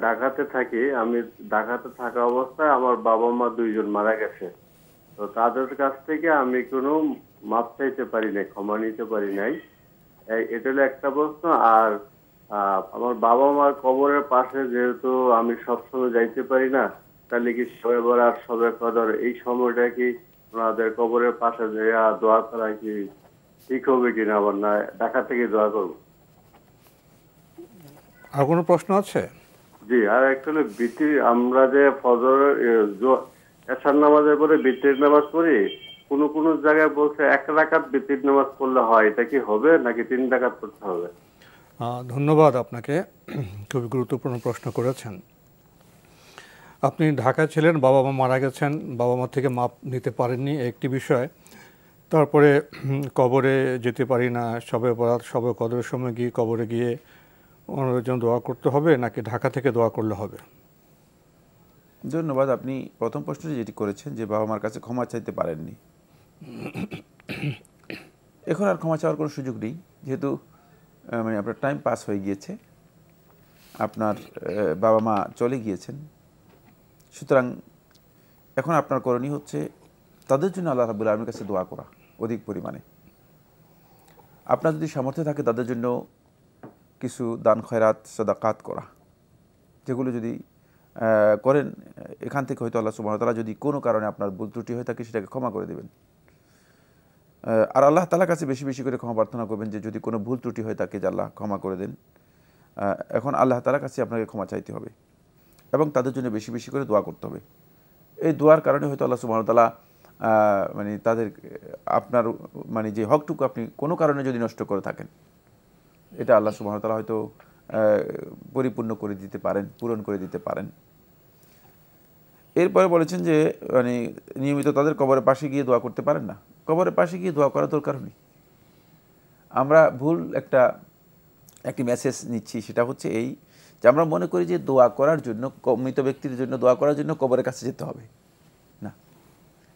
ঢাকাতে থাকি আমি ঢাকাতে থাকা অবস্থায় আমার বাবা মা দুইজন মারা গেছে তো তাদের কাছ থেকে আমি কোনো মাপ চাইতে পারি নাই ক্ষমা নিতে পারি নাই এটা হলো একটা প্রশ্ন আর আমার বাবা মার কবরের পাশে যেহেতু আমি সবসময় যাইতে পারি না তাহলে কি সবার আর সবে কদর এই সময়টা কি ওনাদের কবরের পাশে যে দোয়া করা কি ঠিক হবে কিনা আবার না ঢাকা থেকে দোয়া করবো আর কোনো প্রশ্ন আছে জি আর একটা হলো আমরা যে ফজর এসার নামাজের পরে বিটির নামাজ পড়ি কোন কোন জায়গায় বলছে এক রাকাত বিটির নামাজ পড়লে হয় এটা কি হবে নাকি তিন রাকাত পড়তে হবে ধন্যবাদ আপনাকে খুবই গুরুত্বপূর্ণ প্রশ্ন করেছেন আপনি ঢাকা ছিলেন বাবা মা মারা গেছেন বাবা মা থেকে মাপ নিতে পারেননি একটি বিষয় তারপরে কবরে যেতে পারি না সবে বরাত সবে কদরের সময় গিয়ে কবরে গিয়ে ওনাদের জন্য দোয়া করতে হবে নাকি ঢাকা থেকে দোয়া করলে হবে ধন্যবাদ আপনি প্রথম প্রশ্নটি যেটি করেছেন যে বাবা মার কাছে ক্ষমা চাইতে পারেননি এখন আর ক্ষমা চাওয়ার কোনো সুযোগ নেই যেহেতু মানে আপনার টাইম পাস হয়ে গিয়েছে আপনার বাবা মা চলে গিয়েছেন সুতরাং এখন আপনার করণীয় হচ্ছে তাদের জন্য আল্লাহ রাবুল আলমীর কাছে দোয়া করা অধিক পরিমাণে আপনার যদি সামর্থ্য থাকে তাদের জন্য কিছু দান খয়রাত সদাকাত করা যেগুলো যদি করেন এখান থেকে হয়তো আল্লাহ সুবাহ তালা যদি কোনো কারণে আপনার ভুল ত্রুটি হয়ে থাকে সেটাকে ক্ষমা করে দেবেন আর আল্লাহ তালার কাছে বেশি বেশি করে ক্ষমা প্রার্থনা করবেন যে যদি কোনো ভুল ত্রুটি হয়ে থাকে যে আল্লাহ ক্ষমা করে দেন এখন আল্লাহ তালার কাছে আপনাকে ক্ষমা চাইতে হবে এবং তাদের জন্য বেশি বেশি করে দোয়া করতে হবে এই দোয়ার কারণে হয়তো আল্লাহ তালা মানে তাদের আপনার মানে যে হকটুকু আপনি কোনো কারণে যদি নষ্ট করে থাকেন এটা আল্লাহ সুবাহতালা হয়তো পরিপূর্ণ করে দিতে পারেন পূরণ করে দিতে পারেন এরপরে বলেছেন যে মানে নিয়মিত তাদের কবরের পাশে গিয়ে দোয়া করতে পারেন না কবরের পাশে গিয়ে দোয়া করা দরকার নেই আমরা ভুল একটা একটি মেসেজ নিচ্ছি সেটা হচ্ছে এই যে আমরা মনে করি যে দোয়া করার জন্য মৃত ব্যক্তির জন্য দোয়া করার জন্য কবরের কাছে যেতে হবে না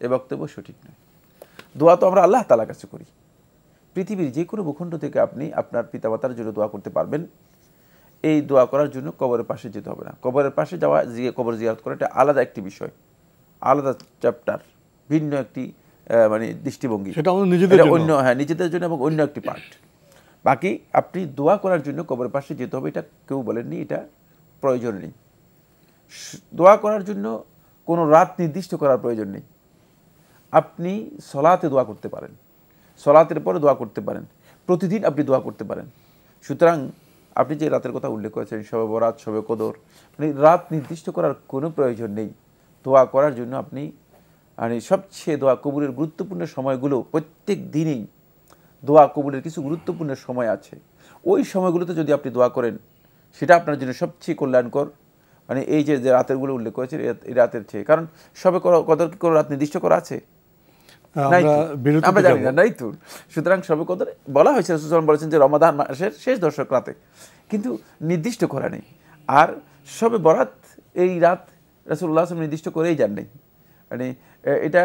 এ বক্তব্য সঠিক নয় দোয়া তো আমরা আল্লাহ তালার কাছে করি পৃথিবীর যে কোনো ভূখণ্ড থেকে আপনি আপনার পিতামাতার জন্য দোয়া করতে পারবেন এই দোয়া করার জন্য কবরের পাশে যেতে হবে না কবরের পাশে যাওয়া জিয়ে কবর জিয়ারত করা এটা আলাদা একটি বিষয় আলাদা চ্যাপ্টার ভিন্ন একটি মানে দৃষ্টিভঙ্গি নিজেদের অন্য হ্যাঁ নিজেদের জন্য এবং অন্য একটি পার্ট বাকি আপনি দোয়া করার জন্য কবরের পাশে যেতে হবে এটা কেউ বলেননি এটা প্রয়োজন নেই দোয়া করার জন্য কোনো রাত নির্দিষ্ট করার প্রয়োজন নেই আপনি সলাতে দোয়া করতে পারেন সলাতের পরে দোয়া করতে পারেন প্রতিদিন আপনি দোয়া করতে পারেন সুতরাং আপনি যে রাতের কথা উল্লেখ করেছেন সবে বরাত সবে কদর মানে রাত নির্দিষ্ট করার কোনো প্রয়োজন নেই দোয়া করার জন্য আপনি মানে সবচেয়ে দোয়া কবুলের গুরুত্বপূর্ণ সময়গুলো প্রত্যেক দিনেই দোয়া কবুলের কিছু গুরুত্বপূর্ণ সময় আছে ওই সময়গুলোতে যদি আপনি দোয়া করেন সেটা আপনার জন্য সবচেয়ে কল্যাণকর মানে এই যে রাতেরগুলো উল্লেখ করেছে এই রাতের চেয়ে কারণ সবে কদর কি কোনো রাত নির্দিষ্ট করা আছে আমরা জানি না নাই তো সুতরাং সর্বকদরে বলা হয়েছে রসুলাম বলেছেন যে রমাদান মাসের শেষ দর্শক রাতে কিন্তু নির্দিষ্ট করা নেই আর সবে বরাত এই রাত রাসুল্লাহ আসলাম নির্দিষ্ট করেই যান নেই মানে এটা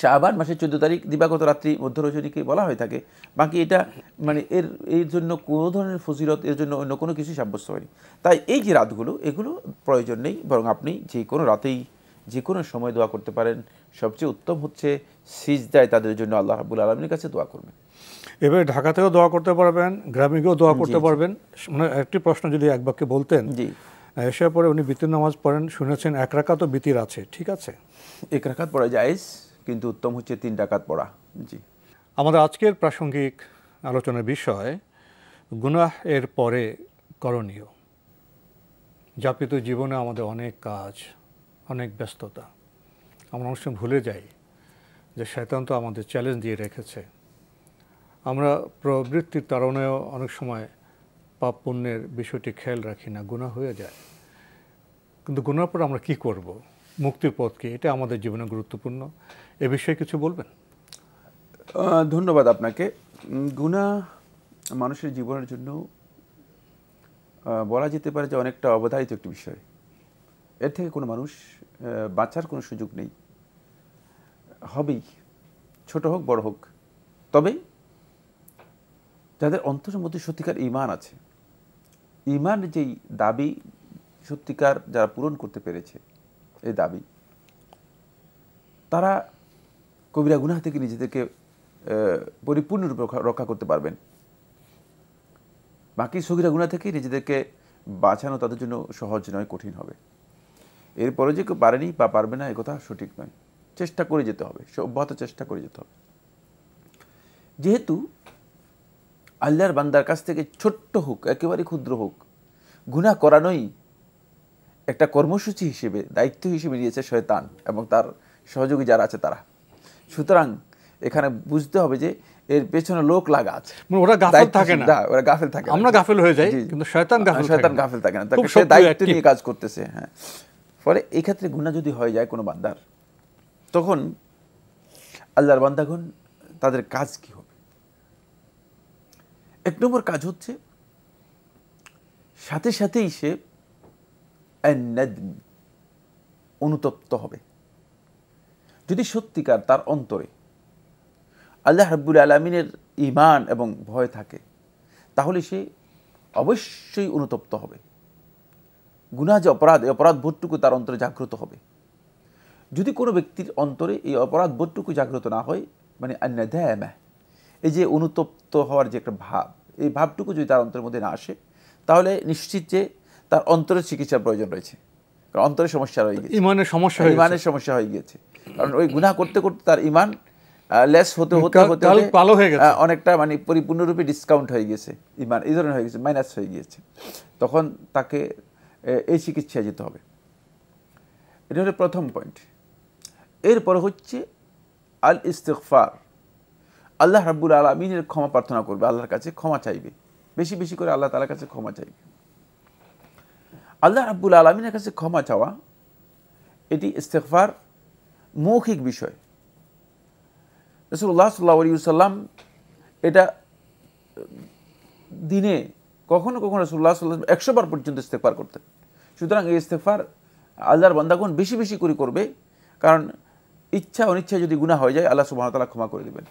শাহবান মাসের চোদ্দ তারিখ দিবাগত রাত্রি মধ্য মধ্যরজনীকে বলা হয়ে থাকে বাকি এটা মানে এর এর জন্য কোনো ধরনের ফজিরত এর জন্য অন্য কোনো কিছুই সাব্যস্ত হয়নি তাই এই যে রাতগুলো এগুলো প্রয়োজন নেই বরং আপনি যে কোনো রাতেই যে কোনো সময় দোয়া করতে পারেন সবচেয়ে উত্তম হচ্ছে সিজদায় তাদের জন্য আল্লাহ রাবুল আলমীর কাছে দোয়া করবেন এবারে ঢাকা থেকেও দোয়া করতে পারবেন গ্রামে দোয়া করতে পারবেন মানে একটি প্রশ্ন যদি এক বাক্যে বলতেন জি এসে পরে উনি বিতির নামাজ পড়েন শুনেছেন এক তো বিতির আছে ঠিক আছে এক রাখাত পড়া জায়েজ কিন্তু উত্তম হচ্ছে তিন ডাকাত পড়া জি আমাদের আজকের প্রাসঙ্গিক আলোচনার বিষয় গুনাহ এর পরে করণীয় যাপিত জীবনে আমাদের অনেক কাজ অনেক ব্যস্ততা আমরা অনেক সময় ভুলে যাই যে শয়তান তো আমাদের চ্যালেঞ্জ দিয়ে রেখেছে আমরা প্রবৃত্তির তারণেও অনেক সময় পাপ পুণ্যের বিষয়টি খেয়াল রাখি না গুণা হয়ে যায় কিন্তু গুণার পর আমরা কি করব মুক্তির পথ কি এটা আমাদের জীবনে গুরুত্বপূর্ণ এ বিষয়ে কিছু বলবেন ধন্যবাদ আপনাকে গুণা মানুষের জীবনের জন্য বলা যেতে পারে যে অনেকটা অবধারিত একটি বিষয় এর থেকে কোনো মানুষ বাঁচার কোনো সুযোগ নেই হবেই ছোট হোক বড় হোক তবে যাদের অন্তরের মধ্যে সত্যিকার ইমান আছে ইমান যেই দাবি সত্যিকার যারা পূরণ করতে পেরেছে এই দাবি তারা কবিরা গুনা থেকে নিজেদেরকে পরিপূর্ণরূপে রক্ষা করতে পারবেন বাকি সগিরা গুনা থেকে নিজেদেরকে বাঁচানো তাদের জন্য সহজ নয় কঠিন হবে এরপরে যে কেউ পারেনি বা পারবে না কথা সঠিক নয় চেষ্টা করে যেতে হবে সে অব্যাহত চেষ্টা করে যেতে হবে যেহেতু আল্লাহর বান্দার কাছ থেকে ছোট্ট হোক একেবারে ক্ষুদ্র হোক গুণা করানোই একটা কর্মসূচি হিসেবে দায়িত্ব হিসেবে নিয়েছে শয়তান এবং তার সহযোগী যারা আছে তারা সুতরাং এখানে বুঝতে হবে যে এর পেছনে লোক লাগা আছে মানে ওরা গাফেল থাকে না ওরা গাফেল থাকে আমরা গাফেল হয়ে যাই কিন্তু শয়তান গাফেল শয়তান গাফেল থাকে না তাকে সে দায়িত্ব নিয়ে কাজ করতেছে হ্যাঁ ফলে এক্ষেত্রে গুণা যদি হয়ে যায় কোনো বান্দার তখন আল্লাহর বান্দাগণ তাদের কাজ কি হবে এক নম্বর কাজ হচ্ছে সাথে সাথেই সে অনুতপ্ত হবে যদি সত্যিকার তার অন্তরে আল্লাহ হাব্বুল আলমিনের ইমান এবং ভয় থাকে তাহলে সে অবশ্যই অনুতপ্ত হবে গুনা যে অপরাধ এই অপরাধ বোধটুকু তার অন্তরে জাগ্রত হবে যদি কোনো ব্যক্তির অন্তরে এই অপরাধ বোধটুকু জাগ্রত না হয় মানে অন্যায় আন্যাধ্যায়ামা এই যে অনুতপ্ত হওয়ার যে একটা ভাব এই ভাবটুকু যদি তার অন্তরের মধ্যে না আসে তাহলে নিশ্চিত যে তার অন্তরের চিকিৎসার প্রয়োজন রয়েছে কারণ অন্তরের সমস্যা রয়ে গেছে ইমানের সমস্যা ইমানের সমস্যা হয়ে গিয়েছে কারণ ওই গুনাহ করতে করতে তার ইমান লেস হতে হতে হতে অনেকটা মানে পরিপূর্ণরূপে ডিসকাউন্ট হয়ে গেছে ইমান এই ধরনের হয়ে গেছে মাইনাস হয়ে গিয়েছে তখন তাকে এই চিকিৎসায় যেতে হবে এটা হলো প্রথম পয়েন্ট এরপর হচ্ছে আল ইস্তেকফার আল্লাহ রাব্বুল আলমিনের ক্ষমা প্রার্থনা করবে আল্লাহর কাছে ক্ষমা চাইবে বেশি বেশি করে আল্লাহ তালার কাছে ক্ষমা চাইবে আল্লাহ রাব্বুল আলমিনের কাছে ক্ষমা চাওয়া এটি ইস্তেকফার মৌখিক বিষয় রসুল্লাহ সাল্লাহ সাল্লাম এটা দিনে কখনো কখনো রসুল্লাহ সাল্লাম বার পর্যন্ত ইস্তেকবার করতেন সুতরাং এই ইস্তেফার আল্লাহর বন্দাগুন বেশি বেশি করে করবে কারণ ইচ্ছা অনিচ্ছা যদি গুণা হয়ে যায় আল্লাহ সুবাহতালা ক্ষমা করে দেবেন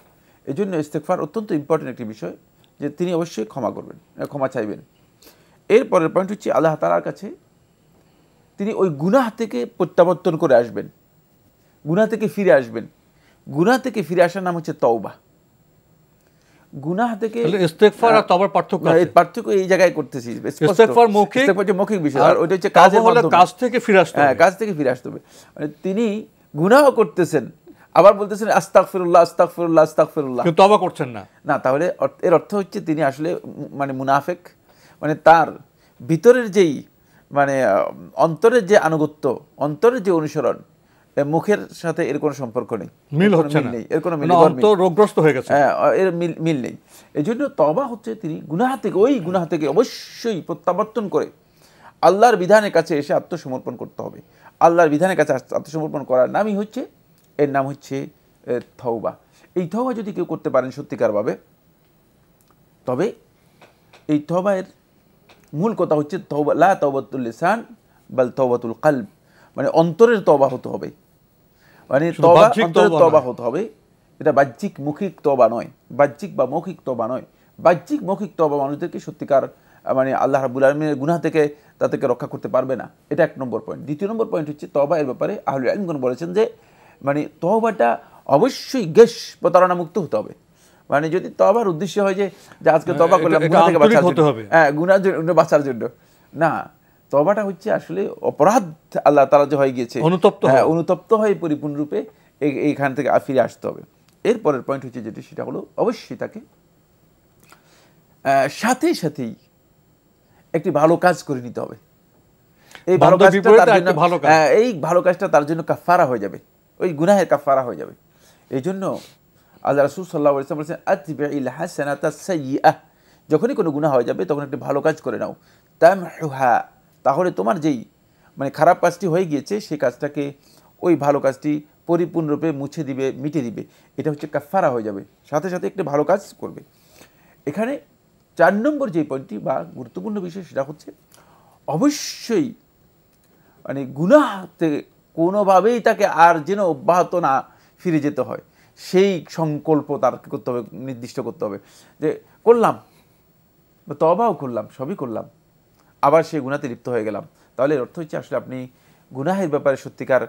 এই জন্য ইস্তেফার অত্যন্ত ইম্পর্টেন্ট একটি বিষয় যে তিনি অবশ্যই ক্ষমা করবেন ক্ষমা চাইবেন এরপরের পয়েন্ট হচ্ছে আল্লাহ তালার কাছে তিনি ওই গুনাহ থেকে প্রত্যাবর্তন করে আসবেন গুনা থেকে ফিরে আসবেন গুনা থেকে ফিরে আসার নাম হচ্ছে তওবা গুনাহ থেকে ইস্তেগফার আর পার্থক্য আছে পার্থক্য এই জায়গায় ইস্তেগফার ইস্তেগফার বিষয় আর হচ্ছে কাজ থেকে ফিরে আসতে হ্যাঁ কাজ থেকে ফিরে আসতে হবে মানে তিনি গুনাহ করতেছেন আবার বলতেছেন আস্তাগফিরুল্লাহ আস্তাগফিরুল্লাহ আস্তাগফিরুল্লাহ কিন্তু তবা করছেন না না তাহলে এর অর্থ হচ্ছে তিনি আসলে মানে মুনাফেক মানে তার ভিতরের যেই মানে অন্তরের যে আনুগত্য অন্তরের যে অনুসরণ মুখের সাথে এর কোনো সম্পর্ক নেই মিল হচ্ছে না এর কোনো মিল মানে তো রোগগ্রস্ত হয়ে গেছে হ্যাঁ এর মিল মিল নেই এই জন্য তবা হচ্ছে তিনি গুনাহ থেকে ওই গুনাহ থেকে অবশ্যই প্রত্যাবর্তন করে আল্লাহর বিধানের কাছে এসে আত্মসমর্পণ করতে হবে আল্লাহর বিধানের কাছে আত্মসমর্পণ করার নামই হচ্ছে এর নাম হচ্ছে থৌবা এই থৌবা যদি কেউ করতে পারেন সত্যিকারভাবে তবে এই থৌবায়ের মূল কথা হচ্ছে তৌবা লা তৌবাতুল লিসান বাল তৌবাতুল কাল্ব মানে অন্তরের তবা হতে হবে মানে তবা অন্তরে তবা হতে হবে এটা বাহ্যিক মুখিক তবা নয় বাহ্যিক বা মৌখিক তবা নয় বাহ্যিক মৌখিক তবা মানুষদেরকে সত্যিকার মানে আল্লাহ রাবুল আলমের গুনা থেকে তাদেরকে রক্ষা করতে পারবে না এটা এক নম্বর পয়েন্ট দ্বিতীয় নম্বর পয়েন্ট হচ্ছে তবা এর ব্যাপারে আহলুল আলমগণ বলেছেন যে মানে তবাটা অবশ্যই গ্যাস প্রতারণামুক্ত হতে হবে মানে যদি তবার উদ্দেশ্য হয় যে আজকে তবা হ্যাঁ, করলাম গুণা থেকে বাঁচার জন্য হ্যাঁ গুনার জন্য বাঁচার জন্য না তবাটা হচ্ছে আসলে অপরাধ আল্লাহ তারা যে হয়ে গিয়েছে অনুতপ্ত হ্যাঁ অনুতপ্ত হয়ে পরিপূর্ণরূপে এইখান থেকে ফিরে আসতে হবে এরপরের পয়েন্ট হচ্ছে যেটি সেটা হলো অবশ্যই তাকে সাথে সাথেই একটি ভালো কাজ করে নিতে হবে এই ভালো কাজটা তার জন্য হ্যাঁ, এই ভালো কাজটা তার জন্য কাফারা হয়ে যাবে ওই গুনাহের কাফারা হয়ে যাবে এই জন্য আল্লাহ রসুল সাল্লাহ ইসলাম বলেছেন আতিবা ইল হাসানাতা সাইয়্যা যখনই কোনো গুণা হয়ে যাবে তখন একটি ভালো কাজ করে নাও তাম তামহুহা তাহলে তোমার যেই মানে খারাপ কাজটি হয়ে গিয়েছে সেই কাজটাকে ওই ভালো কাজটি পরিপূর্ণরূপে মুছে দিবে মিটে দিবে এটা হচ্ছে কাফারা হয়ে যাবে সাথে সাথে একটি ভালো কাজ করবে এখানে চার নম্বর যে পয়েন্টটি বা গুরুত্বপূর্ণ বিষয় সেটা হচ্ছে অবশ্যই মানে গুনাহ থেকে কোনোভাবেই তাকে আর যেন অব্যাহত না ফিরে যেতে হয় সেই সংকল্প তার করতে হবে নির্দিষ্ট করতে হবে যে করলাম তবাও করলাম সবই করলাম আবার সেই গুণাতে লিপ্ত হয়ে গেলাম তাহলে অর্থ হচ্ছে আসলে আপনি গুনাহের ব্যাপারে সত্যিকার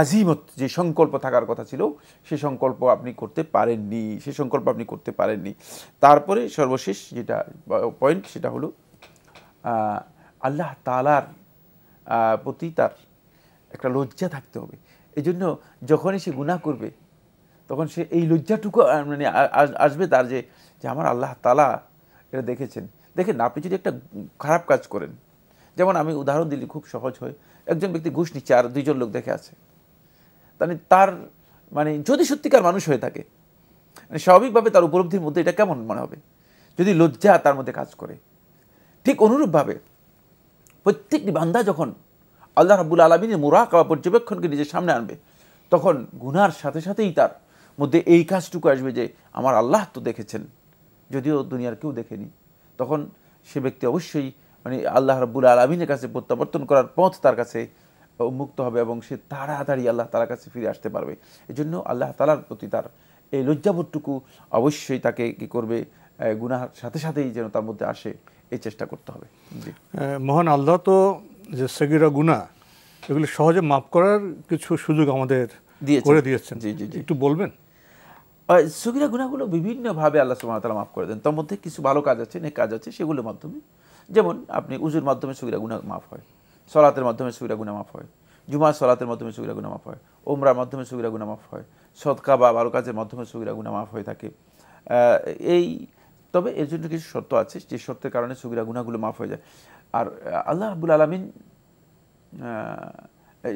আজিমত যে সংকল্প থাকার কথা ছিল সে সংকল্প আপনি করতে পারেননি সে সংকল্প আপনি করতে পারেননি তারপরে সর্বশেষ যেটা পয়েন্ট সেটা হলো আল্লাহ তালার প্রতি তার একটা লজ্জা থাকতে হবে এই জন্য যখনই সে গুণা করবে তখন সে এই লজ্জাটুকু মানে আসবে তার যে যে আমার আল্লাহ তালা এটা দেখেছেন দেখেন আপনি যদি একটা খারাপ কাজ করেন যেমন আমি উদাহরণ দিলি খুব সহজ হয় একজন ব্যক্তি ঘুষ নিচ্ছে আর দুইজন লোক দেখে আছে তাহলে তার মানে যদি সত্যিকার মানুষ হয়ে থাকে মানে স্বাভাবিকভাবে তার উপলব্ধির মধ্যে এটা কেমন মনে হবে যদি লজ্জা তার মধ্যে কাজ করে ঠিক অনুরূপভাবে প্রত্যেকটি বান্দা যখন আল্লাহ রাবুল আলমিনের বা পর্যবেক্ষণকে নিজের সামনে আনবে তখন গুনার সাথে সাথেই তার মধ্যে এই কাজটুকু আসবে যে আমার আল্লাহ তো দেখেছেন যদিও দুনিয়ার কেউ দেখেনি তখন সে ব্যক্তি অবশ্যই মানে আল্লাহ রব্বুল আলমিনের কাছে প্রত্যাবর্তন করার পথ তার কাছে মুক্ত হবে এবং সে তাড়াতাড়ি আল্লাহ তালার কাছে ফিরে আসতে পারবে এই জন্য আল্লাহ তালার প্রতি তার এই লজ্জাবোধটুকু অবশ্যই তাকে কি করবে গুনাহার সাথে সাথেই যেন তার মধ্যে আসে এই চেষ্টা করতে হবে মহান আল্লাহ তো যে সগিরা গুণা এগুলো সহজে মাফ করার কিছু সুযোগ আমাদের করে দিয়েছেন একটু বলবেন সুগিরা গুণাগুলো বিভিন্নভাবে আল্লাহ সুমাতালা মাফ করে দেন তার মধ্যে কিছু ভালো কাজ আছে নে কাজ আছে সেগুলোর মাধ্যমে যেমন আপনি উজুর মাধ্যমে সুগিরা গুণা মাফ হয় সলাতের মাধ্যমে সুগিরা গুণা মাফ হয় জুমা সলাতের মাধ্যমে সুগিরা গুণা মাফ হয় ওমরার মাধ্যমে সুগিরা গুণা মাফ হয় সৎকা বা ভালো কাজের মাধ্যমে সুগিরা গুণা মাফ হয়ে থাকে এই তবে এর জন্য কিছু শর্ত আছে যে শর্তের কারণে সুগিরা গুণাগুলো মাফ হয়ে যায় আর আল্লাহ আবুল আলমিন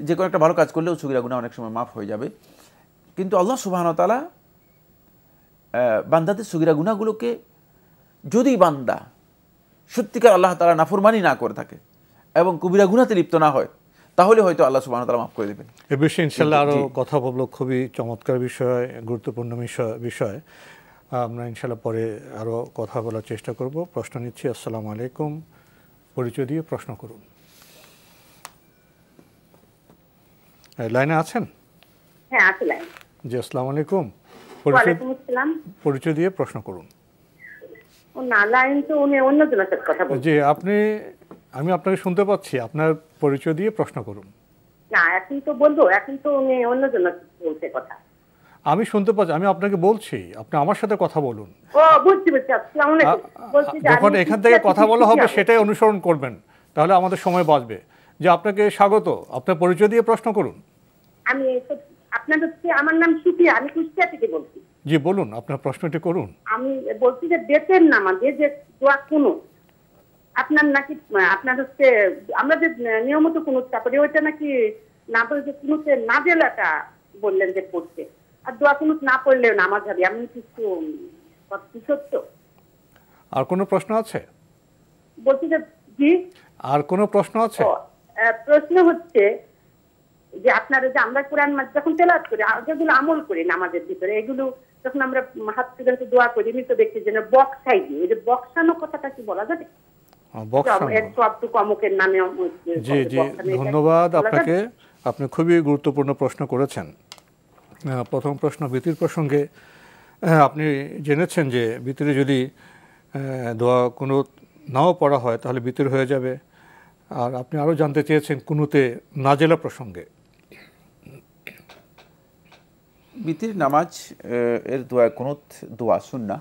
যে কোনো একটা ভালো কাজ করলেও সুগিরা গুণা অনেক সময় মাফ হয়ে যাবে কিন্তু আল্লাহ সুবাহনতালা বান্দাদের সুগিরা গুণাগুলোকে যদি বান্দা সত্যিকার আল্লাহ তালা নাফরমানি না করে থাকে এবং কবিরা গুণাতে লিপ্ত না হয় তাহলে হয়তো আল্লাহ সুবাহ তালা মাফ করে দেবেন এ বিষয়ে ইনশাল্লাহ আরও কথা বলবো খুবই চমৎকার বিষয় গুরুত্বপূর্ণ বিষয় বিষয় আমরা ইনশাল্লাহ পরে আরও কথা বলার চেষ্টা করব প্রশ্ন নিচ্ছি আসসালামু আলাইকুম পরিচয় দিয়ে প্রশ্ন করুন লাইনে আছেন হ্যাঁ আছি লাইন জি আসসালামু আলাইকুম পরিচয় দিয়ে প্রশ্ন করুন জি আপনি আমি আপনাকে শুনতে পাচ্ছি আপনার পরিচয় দিয়ে প্রশ্ন করুন আমি শুনতে পাচ্ছি আমি আপনাকে বলছি আপনি আমার সাথে কথা বলুন যখন এখান থেকে কথা বলা হবে সেটাই অনুসরণ করবেন তাহলে আমাদের সময় বাঁচবে যে আপনাকে স্বাগত আপনার পরিচয় দিয়ে প্রশ্ন করুন আমি আপনার হচ্ছে আমার নাম সুপিয়া আমি কুষ্টিয়া থেকে বলছি জি বলুন আপনার প্রশ্নটি করুন আমি বলছি যে বেতের নামাজে যে দোয়া কোনো আপনার নাকি আপনার হচ্ছে আমরা যে নিয়মিত কোনো তারপরে ওইটা নাকি না বলে যে কোনো না জেলাটা বললেন যে পড়তে আর দোয়া কোনো না পড়লেও নামাজ হবে আমি কিছু সত্য আর কোনো প্রশ্ন আছে বলছি যে জি আর কোনো প্রশ্ন আছে প্রশ্ন হচ্ছে যে আপনারা যে আমরা কোরআন যখন তেলাত করি যেগুলো আমল করি নামাজের ভিতরে এগুলো যখন আমরা হাত তুলে দোয়া করি মৃত ব্যক্তির যেন বক্সাই দিই এই যে বক্সানো কথাটা কি বলা যাবে জি জি ধন্যবাদ আপনাকে আপনি খুবই গুরুত্বপূর্ণ প্রশ্ন করেছেন প্রথম প্রশ্ন বৃত্তির প্রসঙ্গে আপনি জেনেছেন যে ভিতরে যদি দোয়া কোনো নাও পড়া হয় তাহলে ভিতর হয়ে যাবে আর আপনি আরও জানতে চেয়েছেন কুনুতে নাজেলা প্রসঙ্গে বিতির নামাজ এর দোয়া কোনো দোয়া না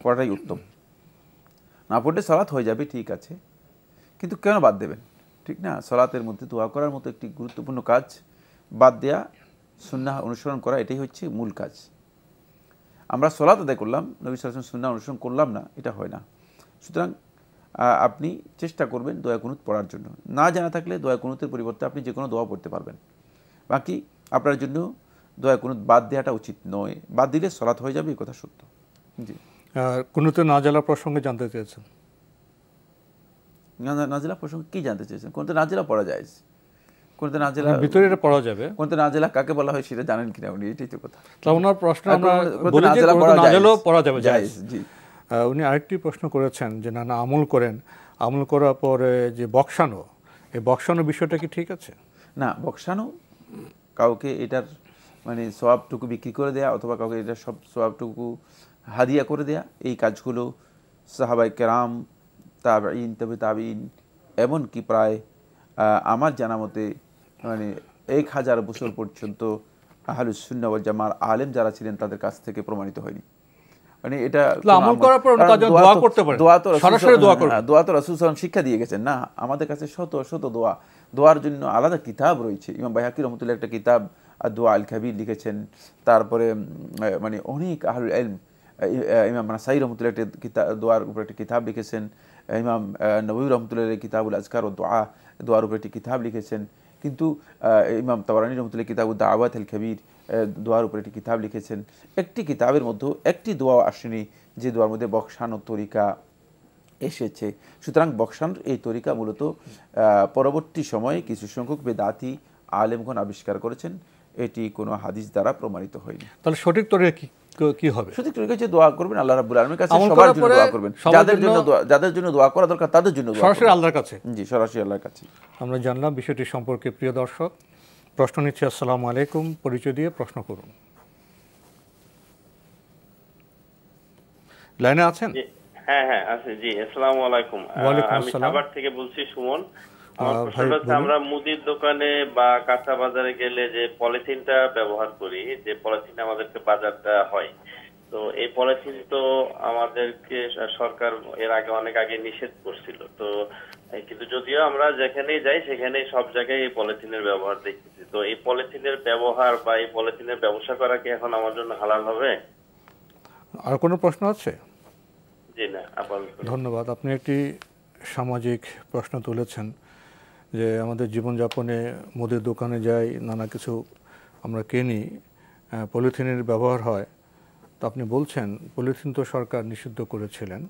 পড়াটাই উত্তম না পড়লে সলাৎ হয়ে যাবে ঠিক আছে কিন্তু কেন বাদ দেবেন ঠিক না সলাতের মধ্যে দোয়া করার মতো একটি গুরুত্বপূর্ণ কাজ বাদ দেয়া সুন্না অনুসরণ করা এটাই হচ্ছে মূল কাজ আমরা সলাত আদায় করলাম নবী সালাম সুন্না অনুসরণ করলাম না এটা হয় না সুতরাং আপনি চেষ্টা করবেন দয়া কুনুত পড়ার জন্য না জানা থাকলে দোয়া কুনুতের পরিবর্তে আপনি যে কোনো দোয়া পড়তে পারবেন বাকি আপনার জন্য দোয়া কুনুত বাদ দেওয়াটা উচিত নয় বাদ দিলে সলাৎ হয়ে যাবে এই কথা সত্য জি কুনুতে নাজেলা প্রসঙ্গে জানতে চেয়েছেন নাজেলা প্রসঙ্গে কি জানতে চেয়েছেন কোনটা পড়া যায় হ্যাঁ, ভিতরে এটা পড়া যাবে কাকে বলা হয় সেটা জানেন কিনা উনি এটাই তো কথা তা ওনার প্রশ্ন আমরা নাজেলা পড়া যাবে জি উনি আরেকটি প্রশ্ন করেছেন যে নানা আমল করেন আমল করার পরে যে বক্সানো এই বক্সানো বিষয়টা কি ঠিক আছে না বক্সানো কাউকে এটার মানে সোয়াবটুকু বিক্রি করে দেয়া অথবা কাউকে এটা সব সোয়াবটুকু হাদিয়া করে দেয়া এই কাজগুলো সাহাবাই কেরাম তাব ইন তবে তাবিন এমনকি প্রায় আমার জানা মতে মানে এক হাজার বছর পর্যন্ত আহলুসুন্নাওয়াল জামার আলেম যারা ছিলেন তাদের কাছ থেকে প্রমাণিত হয়নি মানে এটা আমল করার পর দোয়া করতে পারে দোয়া তো সরাসরি দোয়া করবে হ্যাঁ, দোয়া তো রাসূল শিক্ষা দিয়ে গেছেন না আমাদের কাছে শত শত দোয়া দোয়ার জন্য আলাদা কিতাব রয়েছে ইমাম বাইহাকি রহমতুল্লাহ একটা কিতাব দোয়া আল কাবির লিখেছেন তারপরে মানে অনেক আহরুল এলম ইমাম নাসাই রহমতুল্লাহ একটি কিতাব দোয়ার উপর একটি কিতাব লিখেছেন ইমাম নবী রহমতুল্লাহ কিতাবুল আজকার ও দোয়া দোয়ার উপর একটি কিতাব লিখেছেন কিন্তু ইমাম তাবারানী রহমতুল্লাহ কিতাব দাওয়াত আল কবির দোয়ার উপর একটি কিতাব লিখেছেন একটি কিতাবের মধ্যেও একটি দোয়াও আসেনি যে দোয়ার মধ্যে ও তরিকা এসেছে সুতরাং বক্সানোর এই তরিকা মূলত পরবর্তী সময়ে কিছু সংখ্যক বেদাতি আলেমগণ আবিষ্কার করেছেন এটি কোনো হাদিস দ্বারা প্রমাণিত হয়নি তাহলে সঠিক তরিকা কি কি হবে সঠিক তরিকা যে দোয়া করবেন আল্লাহ রাব্বুল আলামিন কাছে সবার জন্য দোয়া করবেন যাদের জন্য যাদের জন্য দোয়া করা দরকার তাদের জন্য সরাসরি আল্লাহর কাছে জি সরাসরি আল্লাহর কাছে আমরা জানলাম বিষয়টি সম্পর্কে প্রিয় দর্শক প্রশ্ন নিচ্ছে আসসালামু আলাইকুম পরিচয় দিয়ে প্রশ্ন করুন লাইনে আছেন হ্যাঁ হ্যাঁ আছে জি আসসালামু আলাইকুম আমি সাভার থেকে বলছি সুমন আমরা মুদির দোকানে বা কাঁচা বাজারে গেলে যে পলিথিনটা ব্যবহার করি যে পলিথিন আমাদেরকে বাজারটা হয় তো এই পলিথিন তো আমাদেরকে সরকার এর আগে অনেক আগে নিষেধ করছিল তো কিন্তু যদিও আমরা যেখানেই যাই সেখানেই সব জায়গায় এই পলিথিনের ব্যবহার দেখতেছি তো এই পলিথিনের ব্যবহার বা এই পলিথিনের ব্যবসা করা কি এখন আমার জন্য হালাল হবে আর কোনো প্রশ্ন আছে জি না ধন্যবাদ আপনি একটি সামাজিক প্রশ্ন তুলেছেন যে আমাদের জীবনযাপনে মুদির দোকানে যাই নানা কিছু আমরা কিনি পলিথিনের ব্যবহার হয় তো আপনি বলছেন পলিথিন তো সরকার নিষিদ্ধ করেছিলেন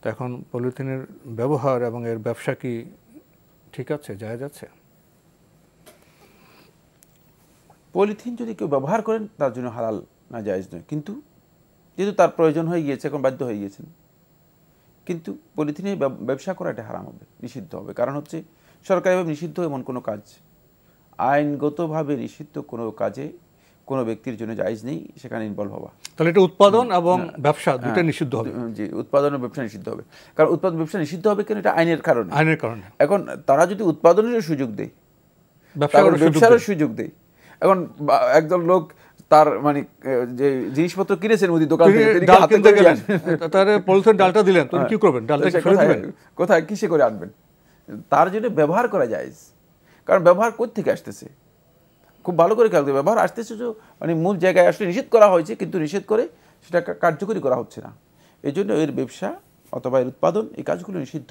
তো এখন পলিথিনের ব্যবহার এবং এর ব্যবসা কি ঠিক আছে যায় যাচ্ছে পলিথিন যদি কেউ ব্যবহার করেন তার জন্য হালাল না জায়জ নয় কিন্তু যেহেতু তার প্রয়োজন হয়ে গিয়েছে এখন বাধ্য হয়ে গিয়েছেন কিন্তু পলিথিনে ব্যবসা করা এটা হারাম হবে নিষিদ্ধ হবে কারণ হচ্ছে সরকারিভাবে নিষিদ্ধ এমন কোনো কাজ আইনগতভাবে নিষিদ্ধ কোনো কাজে কোনো ব্যক্তির জন্য জায়জ নেই সেখানে ইনভলভ হওয়া তাহলে এটা উৎপাদন এবং হ্যাঁ। ব্যবসা হ্যাঁ। দুটো নিষিদ্ধ হবে জি উৎপাদন ও ব্যবসা নিষিদ্ধ হবে কারণ উৎপাদন ব্যবসা নিষিদ্ধ হবে কেন এটা আইনের কারণে আইনের কারণে এখন তারা যদি উৎপাদনের সুযোগ দেয় ব্যবসার সুযোগ দেয় এখন একজন লোক তার মানে যে জিনিসপত্র কিনেছেন মুদি দোকান থেকে তার পলিথিন ডালটা দিলেন তুমি হ্যাঁ। কি করবেন ডালটা কোথায় কিসে করে আনবেন তার জন্য ব্যবহার করা যায় কারণ ব্যবহার থেকে আসতেছে খুব ভালো করে খেলতে ব্যবহার আসতেছে যে মানে মূল জায়গায় আসলে নিষেধ করা হয়েছে কিন্তু নিষেধ করে সেটা কার্যকরী করা হচ্ছে না এই জন্য এর ব্যবসা অথবা এর উৎপাদন এই কাজগুলো নিষিদ্ধ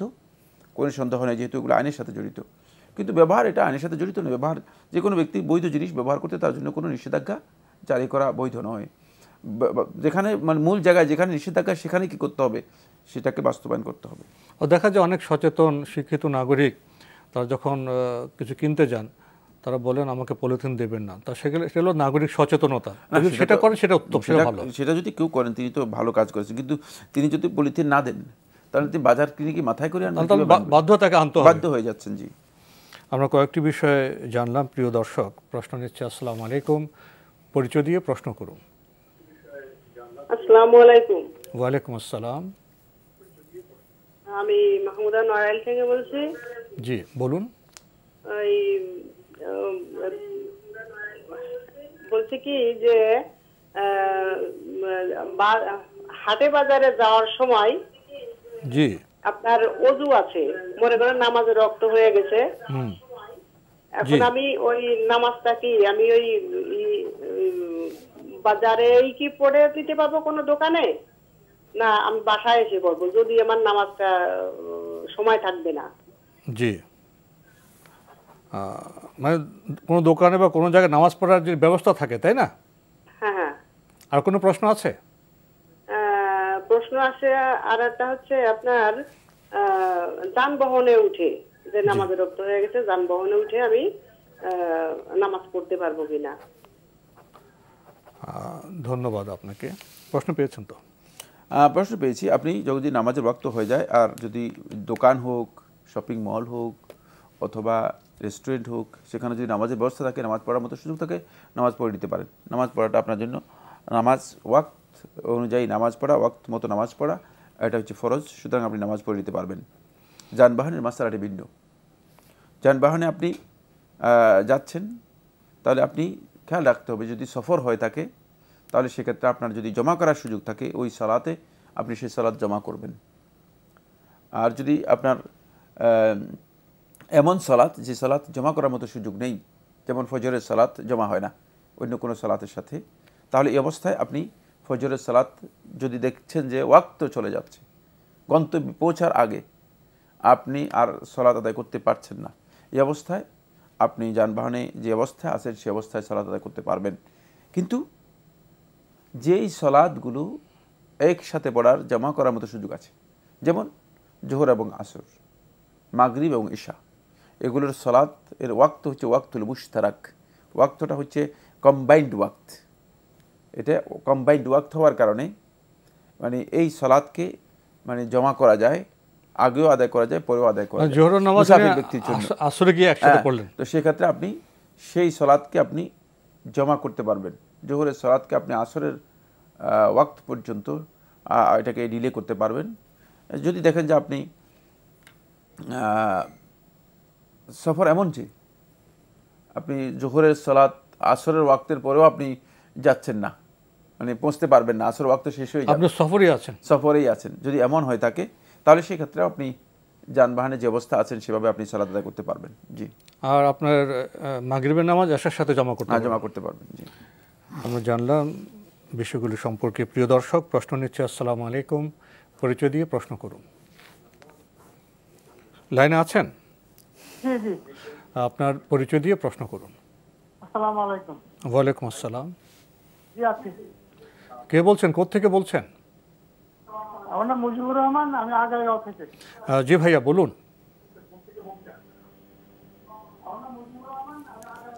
কোনো সন্দেহ নেই যেহেতু এগুলো আইনের সাথে জড়িত কিন্তু ব্যবহার এটা আইনের সাথে জড়িত নয় ব্যবহার যে কোনো ব্যক্তি বৈধ জিনিস ব্যবহার করতে তার জন্য কোনো নিষেধাজ্ঞা জারি করা বৈধ নয় যেখানে মানে মূল জায়গায় যেখানে নিষেধাজ্ঞা সেখানে কি করতে হবে সেটাকে বাস্তবায়ন করতে হবে ও দেখা যায় অনেক সচেতন শিক্ষিত নাগরিক তারা যখন কিছু কিনতে যান তারা বলেন আমাকে পলিথিন দেবেন না তা সেগুলো সেগুলো নাগরিক সচেতনতা সেটা করেন সেটা ভালো সেটা যদি কেউ করেন তিনি তো ভালো কাজ করেছেন কিন্তু তিনি যদি পলিথিন না দেন তাহলে তিনি বাজার কিনে কি মাথায় করে আনেন বাধ্য তাকে আনতে বাধ্য হয়ে যাচ্ছেন জি আমরা কয়েকটি বিষয়ে জানলাম প্রিয় দর্শক প্রশ্ন নিচ্ছে আসসালামু আলাইকুম পরিচয় দিয়ে প্রশ্ন করুন আসসালামু আলাইকুম ওয়ালাইকুম আসসালাম আমি মাহমুদা নড়াইল থেকে বলছি জি বলুন ওই বলছি কি যে হাটে বাজারে যাওয়ার সময় জি আপনার অজু আছে মনে করেন নামাজে রক্ত হয়ে গেছে এখন আমি ওই নামাজটা কি আমি ওই বাজারে কি পড়ে দিতে পারবো কোনো দোকানে না আমি বাসায় এসে পড়বো যদি আমার নামাজটা সময় থাকবে না জি মানে কোনো দোকানে বা কোনো জায়গায় নামাজ পড়ার যে ব্যবস্থা থাকে তাই না হ্যাঁ হ্যাঁ আর কোনো প্রশ্ন আছে প্রশ্ন আছে আর একটা হচ্ছে আপনার যানবাহনে উঠে যে নামাজের রক্ত হয়ে গেছে যানবাহনে উঠে আমি নামাজ পড়তে পারবো কিনা ধন্যবাদ আপনাকে প্রশ্ন পেয়েছেন তো প্রশ্ন পেয়েছি আপনি যদি নামাজের বক্ত হয়ে যায় আর যদি দোকান হোক শপিং মল হোক অথবা রেস্টুরেন্ট হোক সেখানে যদি নামাজের ব্যবস্থা থাকে নামাজ পড়ার মতো সুযোগ থাকে নামাজ পড়ে নিতে পারেন নামাজ পড়াটা আপনার জন্য নামাজ ওয়াক্ত অনুযায়ী নামাজ পড়া ওয়াক্ত মতো নামাজ পড়া এটা হচ্ছে ফরজ সুতরাং আপনি নামাজ পড়ে নিতে পারবেন যানবাহনের মাস্তারাটি ভিন্ন যানবাহনে আপনি যাচ্ছেন তাহলে আপনি খেয়াল রাখতে হবে যদি সফর হয়ে থাকে তাহলে সেক্ষেত্রে আপনার যদি জমা করার সুযোগ থাকে ওই সালাতে আপনি সেই সালাদ জমা করবেন আর যদি আপনার এমন সালাত যে সালাত জমা করার মতো সুযোগ নেই যেমন ফজরের সালাত জমা হয় না অন্য কোনো সালাতের সাথে তাহলে এই অবস্থায় আপনি ফজরের সালাত যদি দেখছেন যে ওয়াক্ত চলে যাচ্ছে গন্তব্যে পৌঁছার আগে আপনি আর সলাত আদায় করতে পারছেন না এই অবস্থায় আপনি যানবাহনে যে অবস্থায় আছেন সে অবস্থায় সলাত আদায় করতে পারবেন কিন্তু যেই সলাদগুলো একসাথে পড়ার জমা করার মতো সুযোগ আছে যেমন জোহর এবং আসর মাগরীব এবং ঈশা এগুলোর সলাদ এর ওয়াক্ত হচ্ছে ওয়াক্তুল মুশতারাক ওয়াক্তটা হচ্ছে কম্বাইন্ড ওয়াক্ত এটা কম্বাইন্ড ওয়াক্ত হওয়ার কারণে মানে এই সলাদকে মানে জমা করা যায় আগেও আদায় করা যায় পরেও আদায় করা মানে যায় হ্যাঁ, তো সেক্ষেত্রে আপনি সেই সলাদকে আপনি জমা করতে পারবেন জোহরের সরাতকে আপনি আসরের ওয়াক্ত পর্যন্ত এটাকে ডিলে করতে পারবেন যদি দেখেন যে আপনি সফর এমন যে আপনি জোহরের সলাদ আসরের ওয়াক্তের পরেও আপনি যাচ্ছেন না মানে পৌঁছতে পারবেন না আসর ওয়াক্ত শেষ হয়ে আপনি সফরেই আছেন সফরেই আছেন যদি এমন হয় থাকে তাহলে সেই ক্ষেত্রে আপনি যানবাহনে যে অবস্থা আছেন সেভাবে আপনি সালাদ আদায় করতে পারবেন জি আর আপনার মাগরিবের নামাজ আসার সাথে জমা করতে জমা করতে পারবেন জি আমরা জানলাম বিষয়গুলি সম্পর্কে প্রিয় দর্শক প্রশ্ন নিচ্ছে আসসালাম আলাইকুম পরিচয় দিয়ে প্রশ্ন করুন লাইনে আছেন আপনার পরিচয় দিয়ে প্রশ্ন করুন আসসালামু আলাইকুম ওয়ালাইকুম আসসালাম কে বলছেন থেকে বলছেন আমার নাম মুজিবুর রহমান আমি আগারগাঁও থেকে জি ভাইয়া বলুন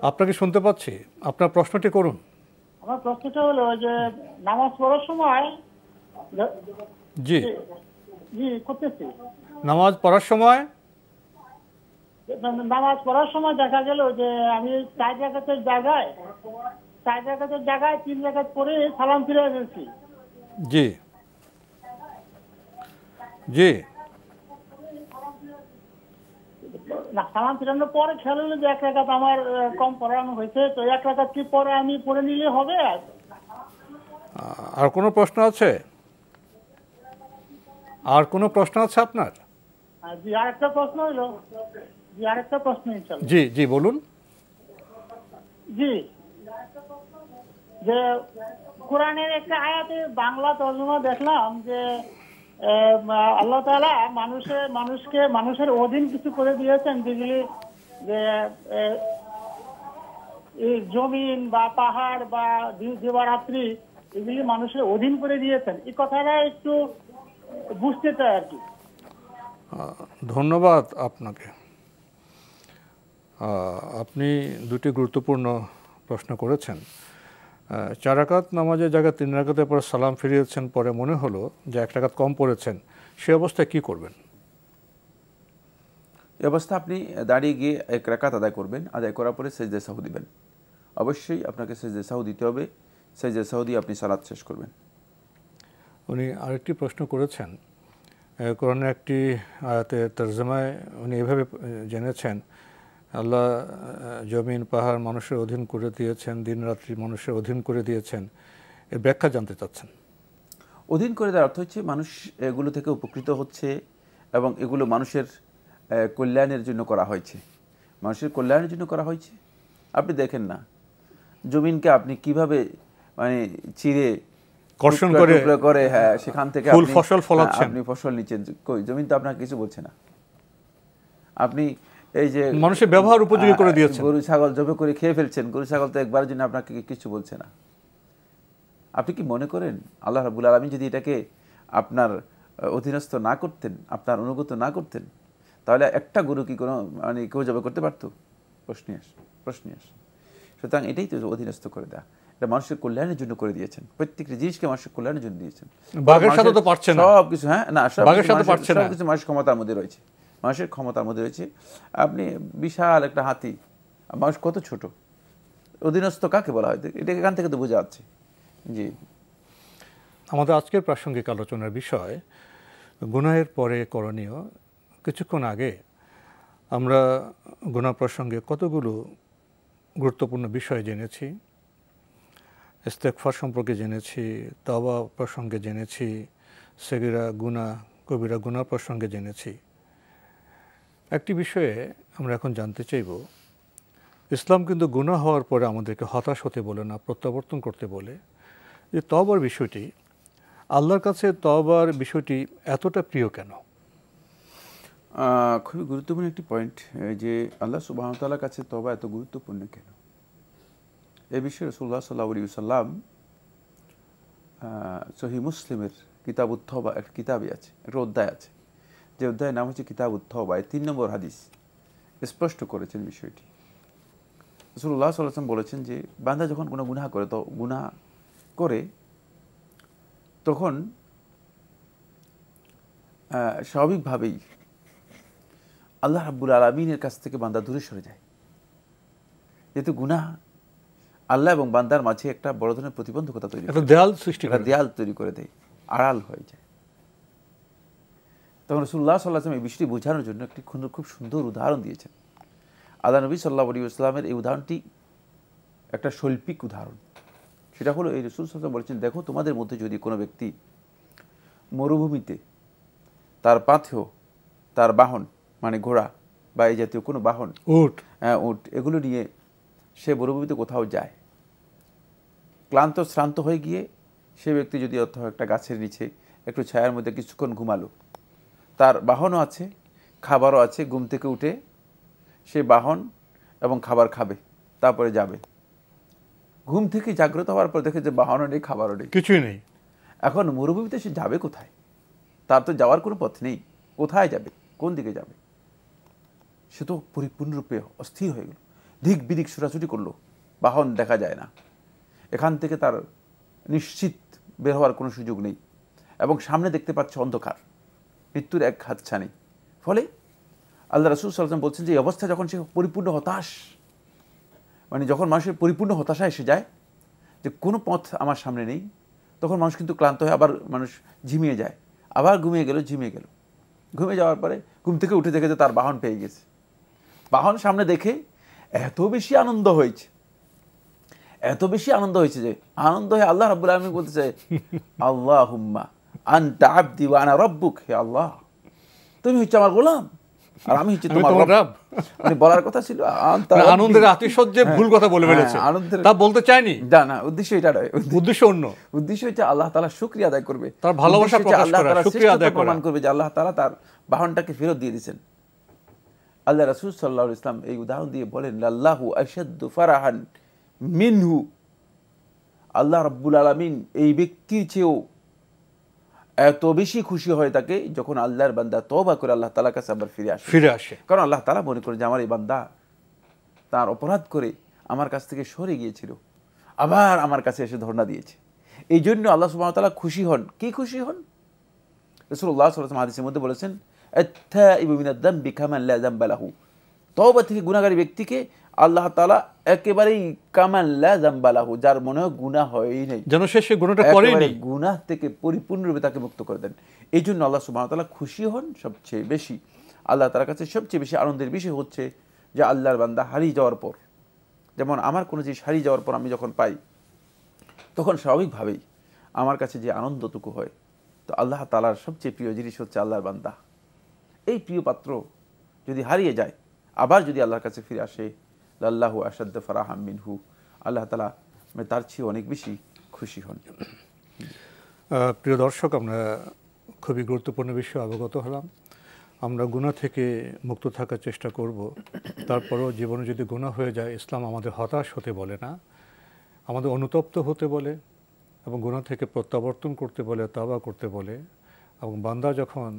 আপনাকে শুনতে পাচ্ছি আপনার প্রশ্নটি করুন আমার প্রশ্নটা হলো যে নামাজ পড়ার সময় জি জি করতেছি নামাজ পড়ার সময় নামাজ পড়ার সময় দেখা গেল যে আমি চার জায়গাতের জায়গায় চার জায়গাতের জায়গায় তিন জায়গায় পরে সালাম ফিরে এসেছি জি জি না পরে যে এক রাখাত আমার কম পড়ানো হয়েছে তো এক রাখাত কি পরে আমি পড়ে নিলে হবে আর কোনো প্রশ্ন আছে আর কোনো প্রশ্ন আছে আপনার হ্যাঁ, জি আর একটা প্রশ্ন হলো জি আর একটা প্রশ্ন জি জি বলুন জি যে কোরআনের একটা আয়াতে বাংলা তর্জমা দেখলাম যে আল্লাহ তালা মানুষের মানুষকে মানুষের অধীন কিছু করে দিয়েছেন যেগুলি যে জমিন বা পাহাড় বা দেবরাত্রি এগুলি মানুষের অধীন করে দিয়েছেন এই কথাটা একটু বুঝতে চাই আর কি ধন্যবাদ আপনাকে আপনি দুটি গুরুত্বপূর্ণ প্রশ্ন করেছেন চারাকাত রাকাত নামাজের জায়গায় তিন রাকাতের পর সালাম ফিরিয়েছেন পরে মনে হলো যে এক রাকাত কম পড়েছেন সে অবস্থায় কি করবেন এ অবস্থা আপনি দাঁড়িয়ে গিয়ে এক রাকাত আদায় করবেন আদায় করার পরে সেজদে সাহু দিবেন অবশ্যই আপনাকে সেজদে সাহু দিতে হবে সেজদে সাহু দিয়ে আপনি সালাদ শেষ করবেন উনি আরেকটি প্রশ্ন করেছেন কোরআনের একটি আয়াতে তর্জমায় উনি এভাবে জেনেছেন আল্লাহ জমিন পাহাড় মানুষের অধীন করে দিয়েছেন দিন রাত্রি মানুষের অধীন করে দিয়েছেন এর ব্যাখ্যা জানতে চাচ্ছেন অধীন করে দেওয়ার অর্থ হচ্ছে মানুষ এগুলো থেকে উপকৃত হচ্ছে এবং এগুলো মানুষের কল্যাণের জন্য করা হয়েছে মানুষের কল্যাণের জন্য করা হয়েছে আপনি দেখেন না জমিনকে আপনি কিভাবে মানে চিরে কর্ষণ করে হ্যাঁ সেখান থেকে ফসল হ্যাঁ, ফলাচ্ছেন আপনি ফসল নিচ্ছেন জমিন তো আপনাকে কিছু বলছে না আপনি এই যে মানুষের ব্যবহার উপযোগী করে দিয়েছে গরু ছাগল জবে করে খেয়ে ফেলছেন গরু ছাগল তো একবার জন্য আপনাকে কিছু বলছে না আপনি কি মনে করেন আল্লাহ রাবুল আলমী যদি এটাকে আপনার অধীনস্থ না করতেন আপনার অনুগত না করতেন তাহলে একটা গরু কি কোনো মানে কেউ জবে করতে পারত প্রশ্নে আস প্রশ্নে আস সুতরাং এটাই তো অধীনস্থ করে দেয়া এটা মানুষের কল্যাণের জন্য করে দিয়েছেন প্রত্যেকটি জিনিসকে মানুষের কল্যাণের জন্য দিয়েছেন বাঘের সাথে তো পারছে না সব কিছু হ্যাঁ না সব কিছু মানুষের ক্ষমতার মধ্যে রয়েছে মানুষের ক্ষমতার মধ্যে রয়েছে আপনি বিশাল একটা হাতি মানুষ কত ছোট অধীনস্থ কাকে বলা হয় এটা এখান থেকে তো বোঝা যাচ্ছে জি আমাদের আজকের প্রাসঙ্গিক আলোচনার বিষয় গুনাহের পরে করণীয় কিছুক্ষণ আগে আমরা গুণা প্রসঙ্গে কতগুলো গুরুত্বপূর্ণ বিষয় জেনেছি ইস্তেকফা সম্পর্কে জেনেছি তাওয়া প্রসঙ্গে জেনেছি সেগিরা গুণা কবিরা গুণা প্রসঙ্গে জেনেছি একটি বিষয়ে আমরা এখন জানতে চাইব ইসলাম কিন্তু গুণা হওয়ার পরে আমাদেরকে হতাশ হতে বলে না প্রত্যাবর্তন করতে বলে যে তবার বিষয়টি আল্লাহর কাছে তবার বিষয়টি এতটা প্রিয় কেন খুবই গুরুত্বপূর্ণ একটি পয়েন্ট যে আল্লাহ সুবাহতালার কাছে তবা এত গুরুত্বপূর্ণ কেন এ বিষয়ে রসুল্লাহ সাল্লাহ আলী সাল্লাম সহি মুসলিমের কিতাব উত্থবা একটা কিতাবই আছে একটা অধ্যায় আছে যে অধ্যায়ের নাম হচ্ছে কিতাব উত্থবায় তিন নম্বর হাদিস স্পষ্ট করেছেন বিষয়টি রসুল্লাহ সাল্লাম বলেছেন যে বান্দা যখন কোনো গুনা করে তো গুনা করে তখন স্বাভাবিকভাবেই আল্লাহ রাব্বুল আলমিনের কাছ থেকে বান্দা দূরে সরে যায় যেহেতু গুনাহ আল্লাহ এবং বান্দার মাঝে একটা বড় ধরনের প্রতিবন্ধকতা তৈরি দেয়াল সৃষ্টি দেয়াল তৈরি করে দেয় আড়াল হয়ে যায় তখন রসুল্লাহ সাল্লাহাম এই বিষয়টি বোঝানোর জন্য একটি খুব সুন্দর উদাহরণ দিয়েছেন আদা নবী সাল্লাহ আলী ইসলামের এই উদাহরণটি একটা শৈল্পিক উদাহরণ সেটা হলো এই রসুল সাল্লাম বলেছেন দেখো তোমাদের মধ্যে যদি কোনো ব্যক্তি মরুভূমিতে তার পাথেও তার বাহন মানে ঘোড়া বা এই জাতীয় কোনো বাহন উঠ হ্যাঁ উঠ এগুলো নিয়ে সে মরুভূমিতে কোথাও যায় ক্লান্ত শ্রান্ত হয়ে গিয়ে সে ব্যক্তি যদি অর্থ একটা গাছের নিচে একটু ছায়ার মধ্যে কিছুক্ষণ ঘুমালো তার বাহনও আছে খাবারও আছে ঘুম থেকে উঠে সে বাহন এবং খাবার খাবে তারপরে যাবে ঘুম থেকে জাগ্রত হওয়ার পর দেখে যে বাহনও নেই খাবারও নেই কিছুই নেই এখন মরুভূমিতে সে যাবে কোথায় তার তো যাওয়ার কোনো পথ নেই কোথায় যাবে কোন দিকে যাবে সে তো পরিপূর্ণরূপে অস্থির হয়ে গেল ধিক বিদিক ছোটাছুটি করলো বাহন দেখা যায় না এখান থেকে তার নিশ্চিত বের হওয়ার কোনো সুযোগ নেই এবং সামনে দেখতে পাচ্ছে অন্ধকার মৃত্যুর এক ছানি ফলে আল্লাহ রাসুল সাল্লাম বলছেন যে এই অবস্থা যখন সে পরিপূর্ণ হতাশ মানে যখন মানুষের পরিপূর্ণ হতাশা এসে যায় যে কোনো পথ আমার সামনে নেই তখন মানুষ কিন্তু ক্লান্ত হয়ে আবার মানুষ ঝিমিয়ে যায় আবার ঘুমিয়ে গেল ঝিমিয়ে গেল ঘুমিয়ে যাওয়ার পরে ঘুম থেকে উঠে দেখে যে তার বাহন পেয়ে গেছে বাহন সামনে দেখে এত বেশি আনন্দ হয়েছে এত বেশি আনন্দ হয়েছে যে আনন্দ হয়ে আল্লাহ রাবুল আলমী বলতে চাই আল্লাহ হুম্মা আন্তা আব্দি ওয়া আনা রব্বুক হে আল্লাহ তুমি হচ্ছে আমার গোলাম আর আমি হচ্ছে তোমার রব মানে বলার কথা ছিল মানে আনন্দের আতিশয্যে হ্যাঁ, ভুল কথা বলে হ্যাঁ, ফেলেছে আনন্দের তা বলতে চাইনি না না উদ্দেশ্য এটা নয় উদ্দেশ্য অন্য উদ্দেশ্য হচ্ছে আল্লাহ তাআলা শুকরিয়া আদায় করবে তার ভালোবাসা প্রকাশ করা শুকরিয়া আদায় করা প্রমাণ করবে যে আল্লাহ তাআলা তার বাহনটাকে ফেরত দিয়ে দিয়েছেন আল্লাহ রাসূল সাল্লাল্লাহু আলাইহি ইসলাম এই উদাহরণ দিয়ে বলেন আল্লাহু আশাদ্দু ফারাহান মিনহু আল্লাহ রাব্বুল আলামিন এই ব্যক্তির চেয়েও এত বেশি খুশি হয় তাকে যখন আল্লাহর বান্দা তবা করে আল্লাহ তালার কাছে আবার ফিরে আসে ফিরে আসে কারণ আল্লাহ তালা মনে করে যে আমার এই বান্দা তার অপরাধ করে আমার কাছ থেকে সরে গিয়েছিল আবার আমার কাছে এসে ধর্ণা দিয়েছে এই জন্য আল্লাহ তালা খুশি হন কি খুশি হন রসুল্লাহ সাল্লাম হাদিসের মধ্যে বলেছেন ইবুমিনাদ্দাম বিখামান লাহু তবা থেকে গুণাগারী ব্যক্তিকে আল্লাহ তালা একেবারেই কামাল্লা যার মনে হয় গুণা হয়ই নাই যেন সে গুণাটা গুণা থেকে পরিপূর্ণরূপে তাকে মুক্ত করে দেন এই জন্য আল্লাহ সুবাহ তালা খুশি হন সবচেয়ে বেশি আল্লাহ তার কাছে সবচেয়ে বেশি আনন্দের বিষয় হচ্ছে যে আল্লাহর বান্দা হারিয়ে যাওয়ার পর যেমন আমার কোনো জিনিস হারিয়ে যাওয়ার পর আমি যখন পাই তখন স্বাভাবিকভাবেই আমার কাছে যে আনন্দটুকু হয় তো আল্লাহ তালার সবচেয়ে প্রিয় জিনিস হচ্ছে আল্লাহর বান্দা এই প্রিয় পাত্র যদি হারিয়ে যায় আবার যদি আল্লাহর কাছে ফিরে আসে আসাদ আসাদ্দ ফারাহাম মিনহু আল্লাহ তালা তার চেয়ে অনেক বেশি খুশি হন প্রিয় দর্শক আমরা খুবই গুরুত্বপূর্ণ বিষয়ে অবগত হলাম আমরা গুণা থেকে মুক্ত থাকার চেষ্টা করব তারপরও জীবনে যদি গুণা হয়ে যায় ইসলাম আমাদের হতাশ হতে বলে না আমাদের অনুতপ্ত হতে বলে এবং গুণা থেকে প্রত্যাবর্তন করতে বলে তবা করতে বলে এবং বান্দা যখন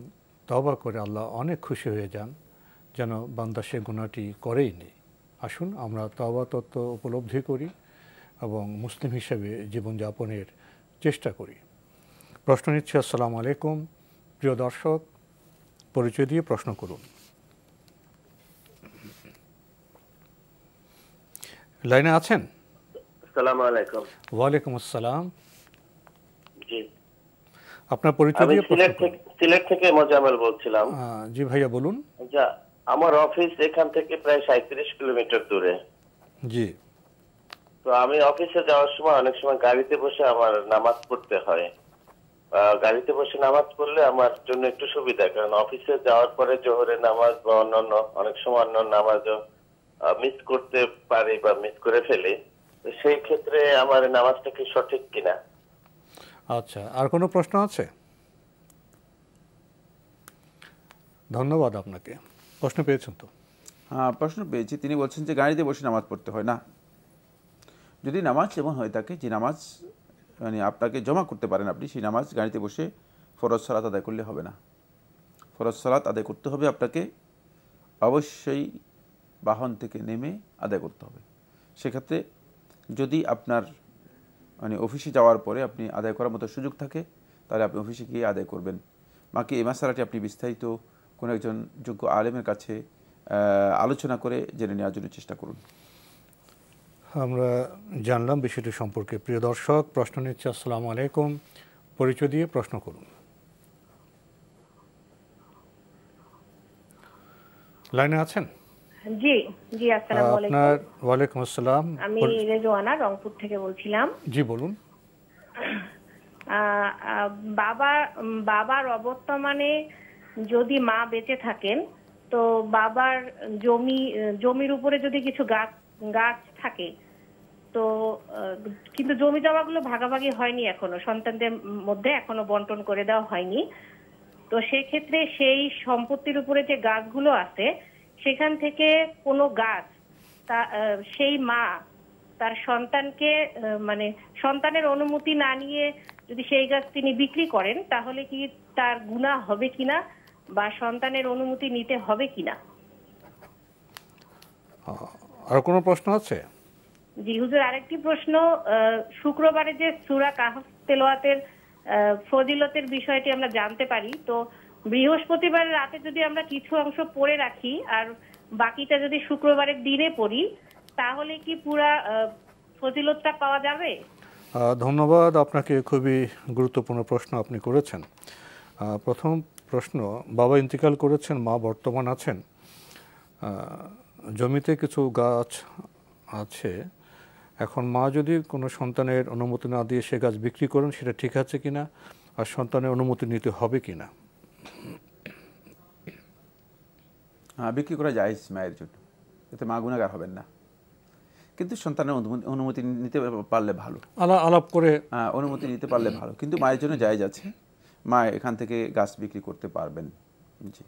তবা করে আল্লাহ অনেক খুশি হয়ে যান যেন বান্দা সে গুণাটি করেই নেই আসুন আমরা তাওয়া তত্ত্ব উপলব্ধি করি এবং মুসলিম হিসেবে জীবনযাপনের চেষ্টা করি প্রশ্ন নিচ্ছি আসসালামু আলাইকুম প্রিয় দর্শক পরিচয় দিয়ে প্রশ্ন করুন লাইনে আছেন ওয়ালাইকুম আসসালাম আপনার পরিচয় দিয়ে সিলেট থেকে মোজামেল বলছিলাম জি ভাইয়া বলুন যা আমার অফিস এখান থেকে প্রায় সাঁত্রিশ কিলোমিটার দূরে জি তো আমি অফিসে যাওয়ার সময় অনেক সময় গাড়িতে বসে আমার নামাজ পড়তে হয় গাড়িতে বসে নামাজ পড়লে আমার জন্য একটু সুবিধা কারণ অফিসে যাওয়ার পরে জোহরের নামাজ বা অন্যান্য অনেক সময় অন্যান্য নামাজও মিস করতে পারি বা মিস করে ফেলি সেই ক্ষেত্রে আমার নামাজটা কি সঠিক কিনা আচ্ছা আর কোনো প্রশ্ন আছে ধন্যবাদ আপনাকে প্রশ্ন পেয়েছেন তো হ্যাঁ প্রশ্ন পেয়েছি তিনি বলছেন যে গাড়িতে বসে নামাজ পড়তে হয় না যদি নামাজ এমন হয় থাকে যে নামাজ মানে আপনাকে জমা করতে পারেন আপনি সেই নামাজ গাড়িতে বসে ফরজ সালাত আদায় করলে হবে না ফরজ সালাত আদায় করতে হবে আপনাকে অবশ্যই বাহন থেকে নেমে আদায় করতে হবে সেক্ষেত্রে যদি আপনার মানে অফিসে যাওয়ার পরে আপনি আদায় করার মতো সুযোগ থাকে তাহলে আপনি অফিসে গিয়ে আদায় করবেন বাকি এই মাসালাটি আপনি বিস্তারিত কোনো একজন যোগ্য আলেমের কাছে আলোচনা করে জেনে নেওয়ার জন্য চেষ্টা করুন আমরা জানলাম বিষয়টি সম্পর্কে প্রিয় দর্শক প্রশ্ন নিচ্ছে আসসালাম আলাইকুম পরিচয় দিয়ে প্রশ্ন করুন লাইনে আছেন জি জি আসসালামু আলাইকুম আপনার ওয়ালাইকুম আসসালাম আমি রেজওয়ানা রংপুর থেকে বলছিলাম জি বলুন বাবা বাবার অবর্তমানে মানে যদি মা বেঁচে থাকেন তো বাবার জমি জমির উপরে যদি কিছু গাছ গাছ থাকে তো কিন্তু জমি জমাগুলো ভাগাভাগি হয়নি এখনো সন্তানদের মধ্যে এখনো বন্টন করে দেওয়া হয়নি তো সেক্ষেত্রে সেই সম্পত্তির উপরে যে গাছগুলো আছে সেখান থেকে কোনো গাছ তা সেই মা তার সন্তানকে মানে সন্তানের অনুমতি না নিয়ে যদি সেই গাছ তিনি বিক্রি করেন তাহলে কি তার গুণা হবে কিনা বা সন্তানের অনুমতি নিতে হবে কিনা আর কোনো প্রশ্ন আছে জি হুজুর আরেকটি প্রশ্ন শুক্রবারে যে সুরা কাহফ তেলোয়াতের ফজিলতের বিষয়টি আমরা জানতে পারি তো বৃহস্পতিবার রাতে যদি আমরা কিছু অংশ পড়ে রাখি আর বাকিটা যদি শুক্রবারের দিনে পড়ি তাহলে কি পুরা ফজিলতটা পাওয়া যাবে ধন্যবাদ আপনাকে খুবই গুরুত্বপূর্ণ প্রশ্ন আপনি করেছেন প্রথম প্রশ্ন বাবা ইন্তিকাল করেছেন মা বর্তমান আছেন জমিতে কিছু গাছ আছে এখন মা যদি কোনো সন্তানের অনুমতি না দিয়ে সে গাছ বিক্রি করেন সেটা ঠিক আছে কি না আর সন্তানের অনুমতি নিতে হবে কি না হ্যাঁ, বিক্রি করা যায় মায়ের জন্য এতে মা গুণাগার হবেন না কিন্তু সন্তানের অনুমতি নিতে পারলে ভালো আলাপ করে হ্যাঁ, অনুমতি নিতে পারলে ভালো কিন্তু মায়ের জন্য যায় যাচ্ছে মা এখান থেকে গাছ বিক্রি করতে পারবেন জি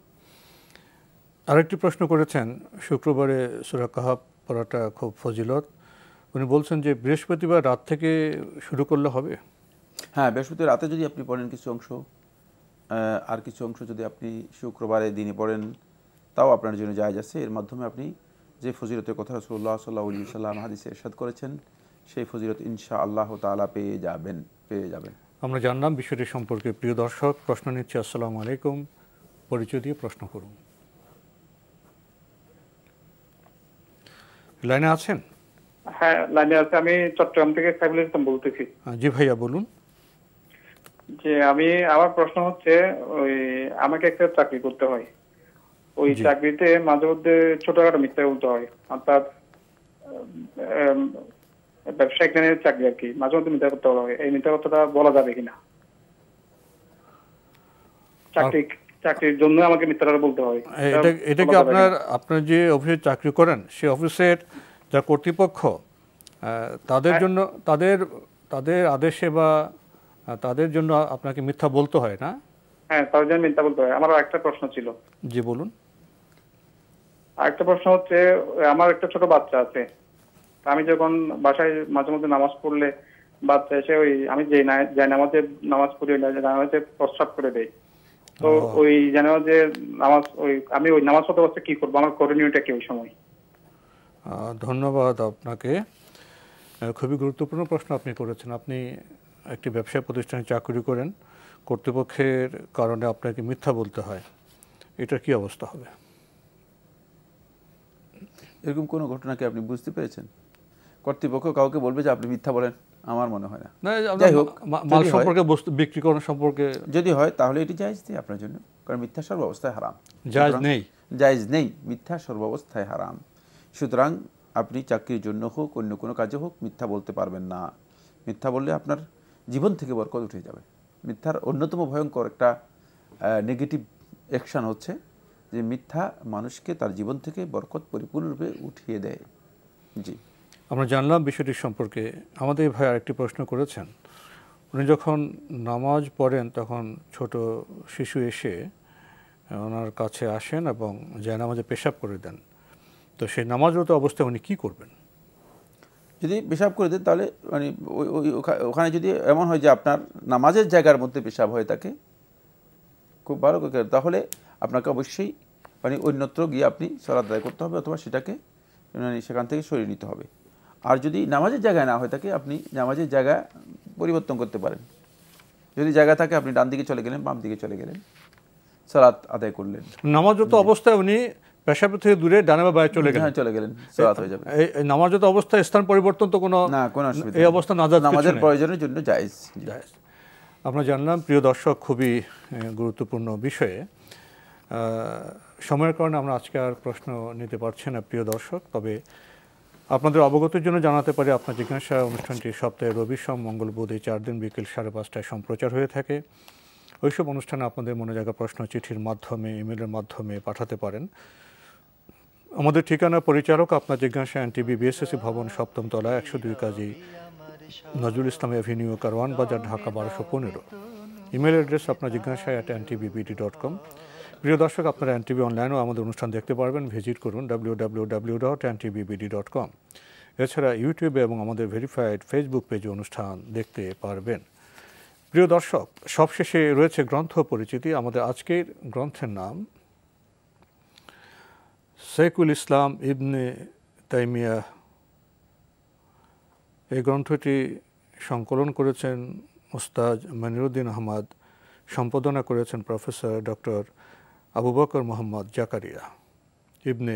আরেকটি প্রশ্ন করেছেন শুক্রবারে সুরা কাহাব পড়াটা খুব ফজিলত উনি বলছেন যে বৃহস্পতিবার রাত থেকে শুরু করলে হবে হ্যাঁ বৃহস্পতিবার রাতে যদি আপনি পড়েন কিছু অংশ আর কিছু অংশ যদি আপনি শুক্রবারে দিনে পড়েন তাও আপনার জন্য যায় যাচ্ছে এর মাধ্যমে আপনি যে ফজিরতের কথা রসুল্লাহ সাল্লাহ সাল্লাম হাদিসে এরশাদ করেছেন সেই ফজিরত ইনশা আল্লাহ তালা পেয়ে যাবেন পেয়ে যাবেন আমরা জানলাম বিষয়টি সম্পর্কে প্রিয় দর্শক প্রশ্ন নিচ্ছি আসসালামু আলাইকুম পরিচয় দিয়ে প্রশ্ন করুন লাইনে আছেন হ্যাঁ লাইনে আছে আমি চট্টগ্রাম থেকে সাইফুল ইসলাম বলতেছি জি ভাইয়া বলুন যে আমি আমার প্রশ্ন হচ্ছে ওই আমাকে একটা চাকরি করতে হয় ওই চাকরিতে মাঝে মধ্যে ছোটখাটো মিথ্যা বলতে হয় অর্থাৎ ব্যবসা এখানে চাকরি আর কি মাঝে মধ্যে মিথ্যা করতে হবে এই মিথ্যা কথাটা বলা যাবে কিনা চাকরি চাকরির জন্য আমাকে মিথ্যাটা বলতে হয় এটা কি আপনার আপনার যে অফিসে চাকরি করেন সে অফিসের যা কর্তৃপক্ষ তাদের হ্যাঁ। জন্য তাদের তাদের আদেশে বা তাদের জন্য আপনাকে মিথ্যা বলতে হয় না হ্যাঁ তারজন মিন্তা বলতে পারি আমার একটা প্রশ্ন ছিল জি বলুন আরেকটা প্রশ্ন হচ্ছে আমার একটা ছোট বাচ্চা আছে আমি যখন বাসায় মাঝে মধ্যে নামাজ পড়লে বাচ্চা এসে ওই আমি যে যে নামাজে নামাজ পড়ি ওই নামাজে প্রস্রাব করে দেয় তো ওই যে নামাজ ওই আমি ওই নামাজ পড়তে অবস্থা কি করবো আমার করণীয়টা কি ওই সময় ধন্যবাদ আপনাকে খুবই গুরুত্বপূর্ণ প্রশ্ন আপনি করেছেন আপনি একটি ব্যবসা প্রতিষ্ঠানে চাকরি করেন কর্তৃপক্ষের কারণে আপনাকে মিথ্যা বলতে হয় এটা কি অবস্থা হবে এরকম কোনো ঘটনাকে আপনি বুঝতে পেরেছেন কর্তৃপক্ষ কাউকে বলবে যে আপনি মিথ্যা বলেন আমার মনে হয় না যাই হোক মাল সম্পর্কে বস্তু বিক্রিকরণ সম্পর্কে যদি হয় তাহলে এটি জায়জ দিই আপনার জন্য কারণ মিথ্যা সর্বাবস্থায় হারাম জায়জ নেই জায়জ নেই মিথ্যা সর্বাবস্থায় হারাম সুতরাং আপনি চাকরির জন্য হোক অন্য কোনো কাজে হোক মিথ্যা বলতে পারবেন না মিথ্যা বললে আপনার জীবন থেকে বরকত উঠে যাবে মিথ্যার অন্যতম ভয়ঙ্কর একটা নেগেটিভ অ্যাকশান হচ্ছে যে মিথ্যা মানুষকে তার জীবন থেকে বরকত পরিপূর্ণরূপে উঠিয়ে দেয় জি আমরা জানলাম বিষয়টি সম্পর্কে আমাদের ভাই আরেকটি প্রশ্ন করেছেন উনি যখন নামাজ পড়েন তখন ছোট শিশু এসে ওনার কাছে আসেন এবং জায়নামাজে পেশাব করে দেন তো সেই নামাজরত অবস্থায় উনি কী করবেন যদি পেশাব করে দেন তাহলে মানে ওই ওখানে যদি এমন হয় যে আপনার নামাজের জায়গার মধ্যে পেশাব হয়ে থাকে খুব ভালো করে তাহলে আপনাকে অবশ্যই মানে অন্যত্র গিয়ে আপনি সলাদ আদায় করতে হবে অথবা সেটাকে মানে সেখান থেকে সরিয়ে নিতে হবে আর যদি নামাজের জায়গায় না হয়ে থাকে আপনি নামাজের জায়গা পরিবর্তন করতে পারেন যদি জায়গা থাকে আপনি ডান দিকে চলে গেলেন বাম দিকে চলে গেলেন সালাত আদায় করলেন নামাজরত অবস্থায় উনি পেশাব থেকে দূরে ডানে বা বায়ে চলে গেলেন হ্যাঁ, চলে গেলেন সালাত হয়ে যাবে এই নামাজত অবস্থা স্থান পরিবর্তন তো কোনো না কোনো অসুবিধা এই অবস্থা নাজাত নামাজের প্রয়োজনের জন্য জায়েজ জায়েজ আমরা জানলাম প্রিয় দর্শক খুবই গুরুত্বপূর্ণ বিষয়ে সময়ের কারণে আমরা আজকে আর প্রশ্ন নিতে পারছি না প্রিয় দর্শক তবে আপনাদের অবগতির জন্য জানাতে পারি আপনার জিজ্ঞাসা অনুষ্ঠানটি সপ্তাহে রবি সোম মঙ্গল বুধ এই চার দিন বিকেল সাড়ে পাঁচটায় সম্প্রচার হয়ে থাকে ওইসব অনুষ্ঠানে আপনাদের মনে জায়গা প্রশ্ন চিঠির মাধ্যমে ইমেলের মাধ্যমে পাঠাতে পারেন আমাদের ঠিকানা পরিচালক আপনার জিজ্ঞাসা টিভি বিএসএসি ভবন সপ্তম তলা একশো দুই কাজী নজরুল ইসলাম এভিনিউ কারওয়ান বাজার ঢাকা বারোশো পনেরো ইমেল অ্যাড্রেস আপনার জিজ্ঞাসা at N NTVBD dot com প্রিয় দর্শক আপনারা টিভি অনলাইনেও আমাদের অনুষ্ঠান দেখতে পারবেন ভিজিট করুন W W W dot BD dot com এছাড়া ইউটিউবে এবং আমাদের ভেরিফাইড ফেসবুক পেজে অনুষ্ঠান দেখতে পারবেন প্রিয় দর্শক সবশেষে রয়েছে গ্রন্থ পরিচিতি আমাদের আজকের গ্রন্থের নাম শেখুল ইসলাম ইবনে তাইমিয়া এই গ্রন্থটি সংকলন করেছেন মুস্তাজ মনিরুদ্দিন আহমদ সম্পাদনা করেছেন professor doctor Abu Bakar Mohammad Zakaria Ibn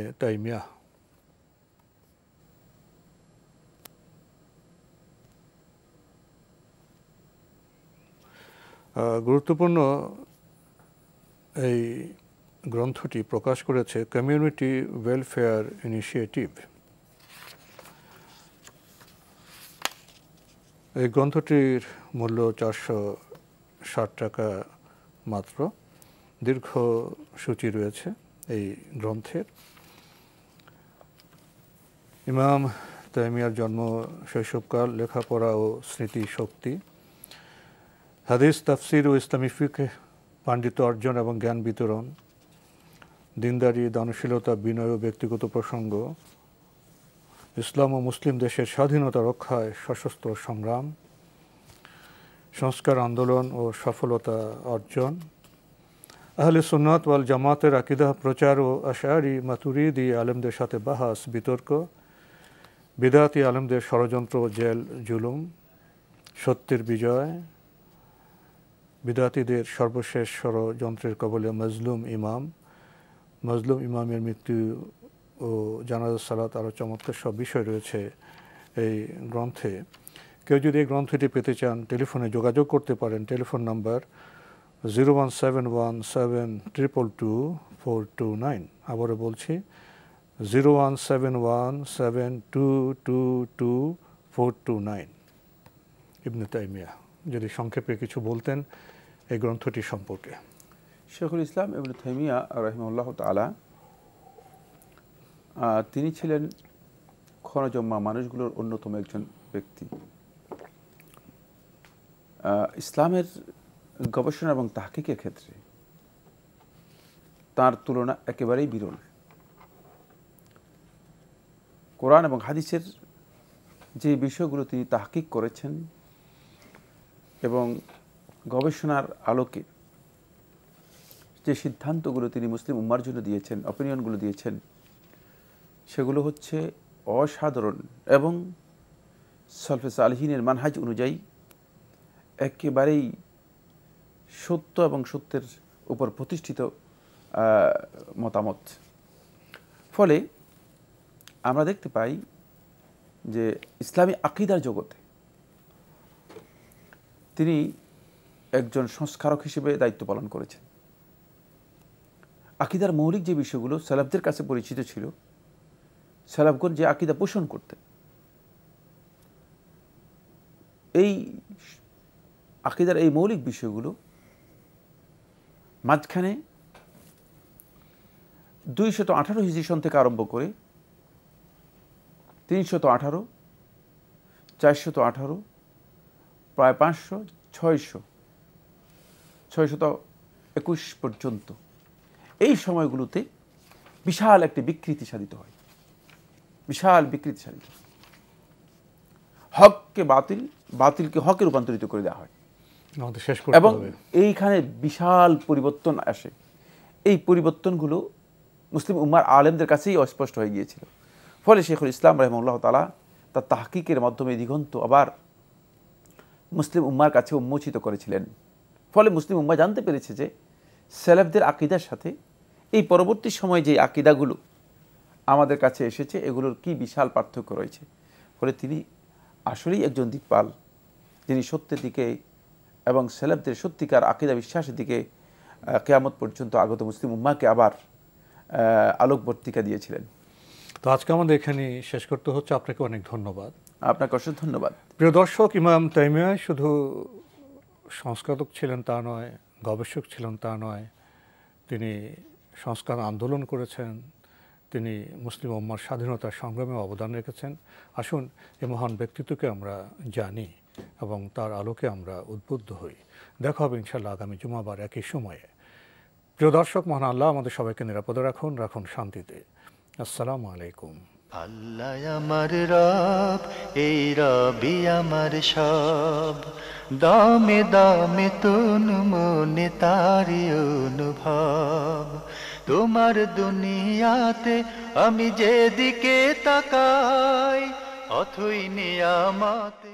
Taymiyyah গুরুত্বপূর্ণ এই গ্রন্থটি প্রকাশ করেছে কমিউনিটি ওয়েলফেয়ার ইনিশিয়েটিভ এই গ্রন্থটির মূল্য চারশো ষাট টাকা মাত্র দীর্ঘ সূচি রয়েছে এই গ্রন্থের ইমাম তাইমিয়ার জন্ম শৈশবকাল লেখাপড়া ও স্মৃতি শক্তি হাদিস তাফসির ও ইসলামী ফিক অর্জন এবং জ্ঞান বিতরণ দিনদারি দানশীলতা বিনয় ও ব্যক্তিগত প্রসঙ্গ ইসলাম ও মুসলিম দেশের স্বাধীনতা রক্ষায় সশস্ত্র সংগ্রাম সংস্কার আন্দোলন ও সফলতা অর্জন আহলে সুন্নাত ওয়াল জামাতের আকিদাহ প্রচার ও আশারি মাতুরিদি আলেমদের সাথে বাহাস বিতর্ক বিদাতি আলেমদের ষড়যন্ত্র জেল জুলুম সত্যের বিজয় বিদাতিদের সর্বশেষ ষড়যন্ত্রের কবলে মজলুম ইমাম মজলুম ইমামের মৃত্যু ও জানাজা সালাত আরও চমৎকার সব বিষয় রয়েছে এই গ্রন্থে কেউ যদি এই গ্রন্থটি পেতে চান টেলিফোনে যোগাযোগ করতে পারেন telephone number zero one seven one seven triple two four two nine আবারও বলছি zero one seven one seven two two two four two nine Ibn Taymiyyah যদি সংক্ষেপে কিছু বলতেন এই গ্রন্থটি সম্পর্কে শেখুল ইসলাম এবং থেমিয়া রহিমুল্লাহ তালা তিনি ছিলেন খনজম্মা মানুষগুলোর অন্যতম একজন ব্যক্তি ইসলামের গবেষণা এবং তাহকিকের ক্ষেত্রে তার তুলনা একেবারেই বিরল কোরআন এবং হাদিসের যে বিষয়গুলো তিনি তাহকিক করেছেন এবং গবেষণার আলোকে যে সিদ্ধান্তগুলো তিনি মুসলিম উম্মার জন্য দিয়েছেন অপিনিয়নগুলো দিয়েছেন সেগুলো হচ্ছে অসাধারণ এবং সলফেস আলহিনের মানহাজ অনুযায়ী একেবারেই সত্য এবং সত্যের উপর প্রতিষ্ঠিত মতামত ফলে আমরা দেখতে পাই যে ইসলামী আকিদার জগতে তিনি একজন সংস্কারক হিসেবে দায়িত্ব পালন করেছেন আকিদার মৌলিক যে বিষয়গুলো সালাফদের কাছে পরিচিত ছিল সালাফগণ যে আকিদা পোষণ করতেন এই আকিদার এই মৌলিক বিষয়গুলো মাঝখানে দুইশত আঠারো হিজিশন থেকে আরম্ভ করে তিনশত আঠারো চারশত আঠারো প্রায় পাঁচশো ছয়শো ছয়শত একুশ পর্যন্ত এই সময়গুলোতে বিশাল একটি বিকৃতি সাধিত হয় বিশাল বিকৃতি সাধিত হককে বাতিল বাতিলকে হকে রূপান্তরিত করে দেওয়া হয় এবং এইখানে বিশাল পরিবর্তন আসে এই পরিবর্তনগুলো মুসলিম উম্মার আলেমদের কাছেই অস্পষ্ট হয়ে গিয়েছিল ফলে শেখুল ইসলাম রহমুল্লাহ তালা তার তাহকিকের মাধ্যমে দিগন্ত আবার মুসলিম উম্মার কাছে উন্মোচিত করেছিলেন ফলে মুসলিম উম্মা জানতে পেরেছে যে সেলেফদের আকিদার সাথে এই পরবর্তী সময়ে যে আকিদাগুলো আমাদের কাছে এসেছে এগুলোর কি বিশাল পার্থক্য রয়েছে ফলে তিনি আসলেই একজন দিকপাল যিনি সত্যের দিকে এবং সেলেবদের সত্যিকার আকিদা বিশ্বাসের দিকে কেয়ামত পর্যন্ত আগত মুসলিম উম্মাকে আবার আলোকবর্তিকা দিয়েছিলেন তো আজকে আমাদের এখানে শেষ করতে হচ্ছে আপনাকে অনেক ধন্যবাদ আপনাকে অসংখ্য ধন্যবাদ প্রিয় দর্শক ইমাম তাইমিয়া শুধু সংস্কারক ছিলেন তা নয় গবেষক ছিলেন তা নয় তিনি সংস্কার আন্দোলন করেছেন তিনি মুসলিম উম্মার স্বাধীনতার সংগ্রামে অবদান রেখেছেন আসুন এ মহান ব্যক্তিত্বকে আমরা জানি এবং তার আলোকে আমরা উদ্বুদ্ধ হই দেখা হবে ইনশাল্লাহ আগামী জুমাবার একই সময়ে প্রিয় দর্শক মহান আল্লাহ আমাদের সবাইকে নিরাপদে রাখুন রাখুন শান্তিতে আসসালামু আলাইকুম আল্লাহ আমার রব এই রবি আমার সব দামে দামে তুন মনে তারি অনুভব তোমার দুনিয়াতে আমি যেদিকে তাকাই অথই নিয়ামাতে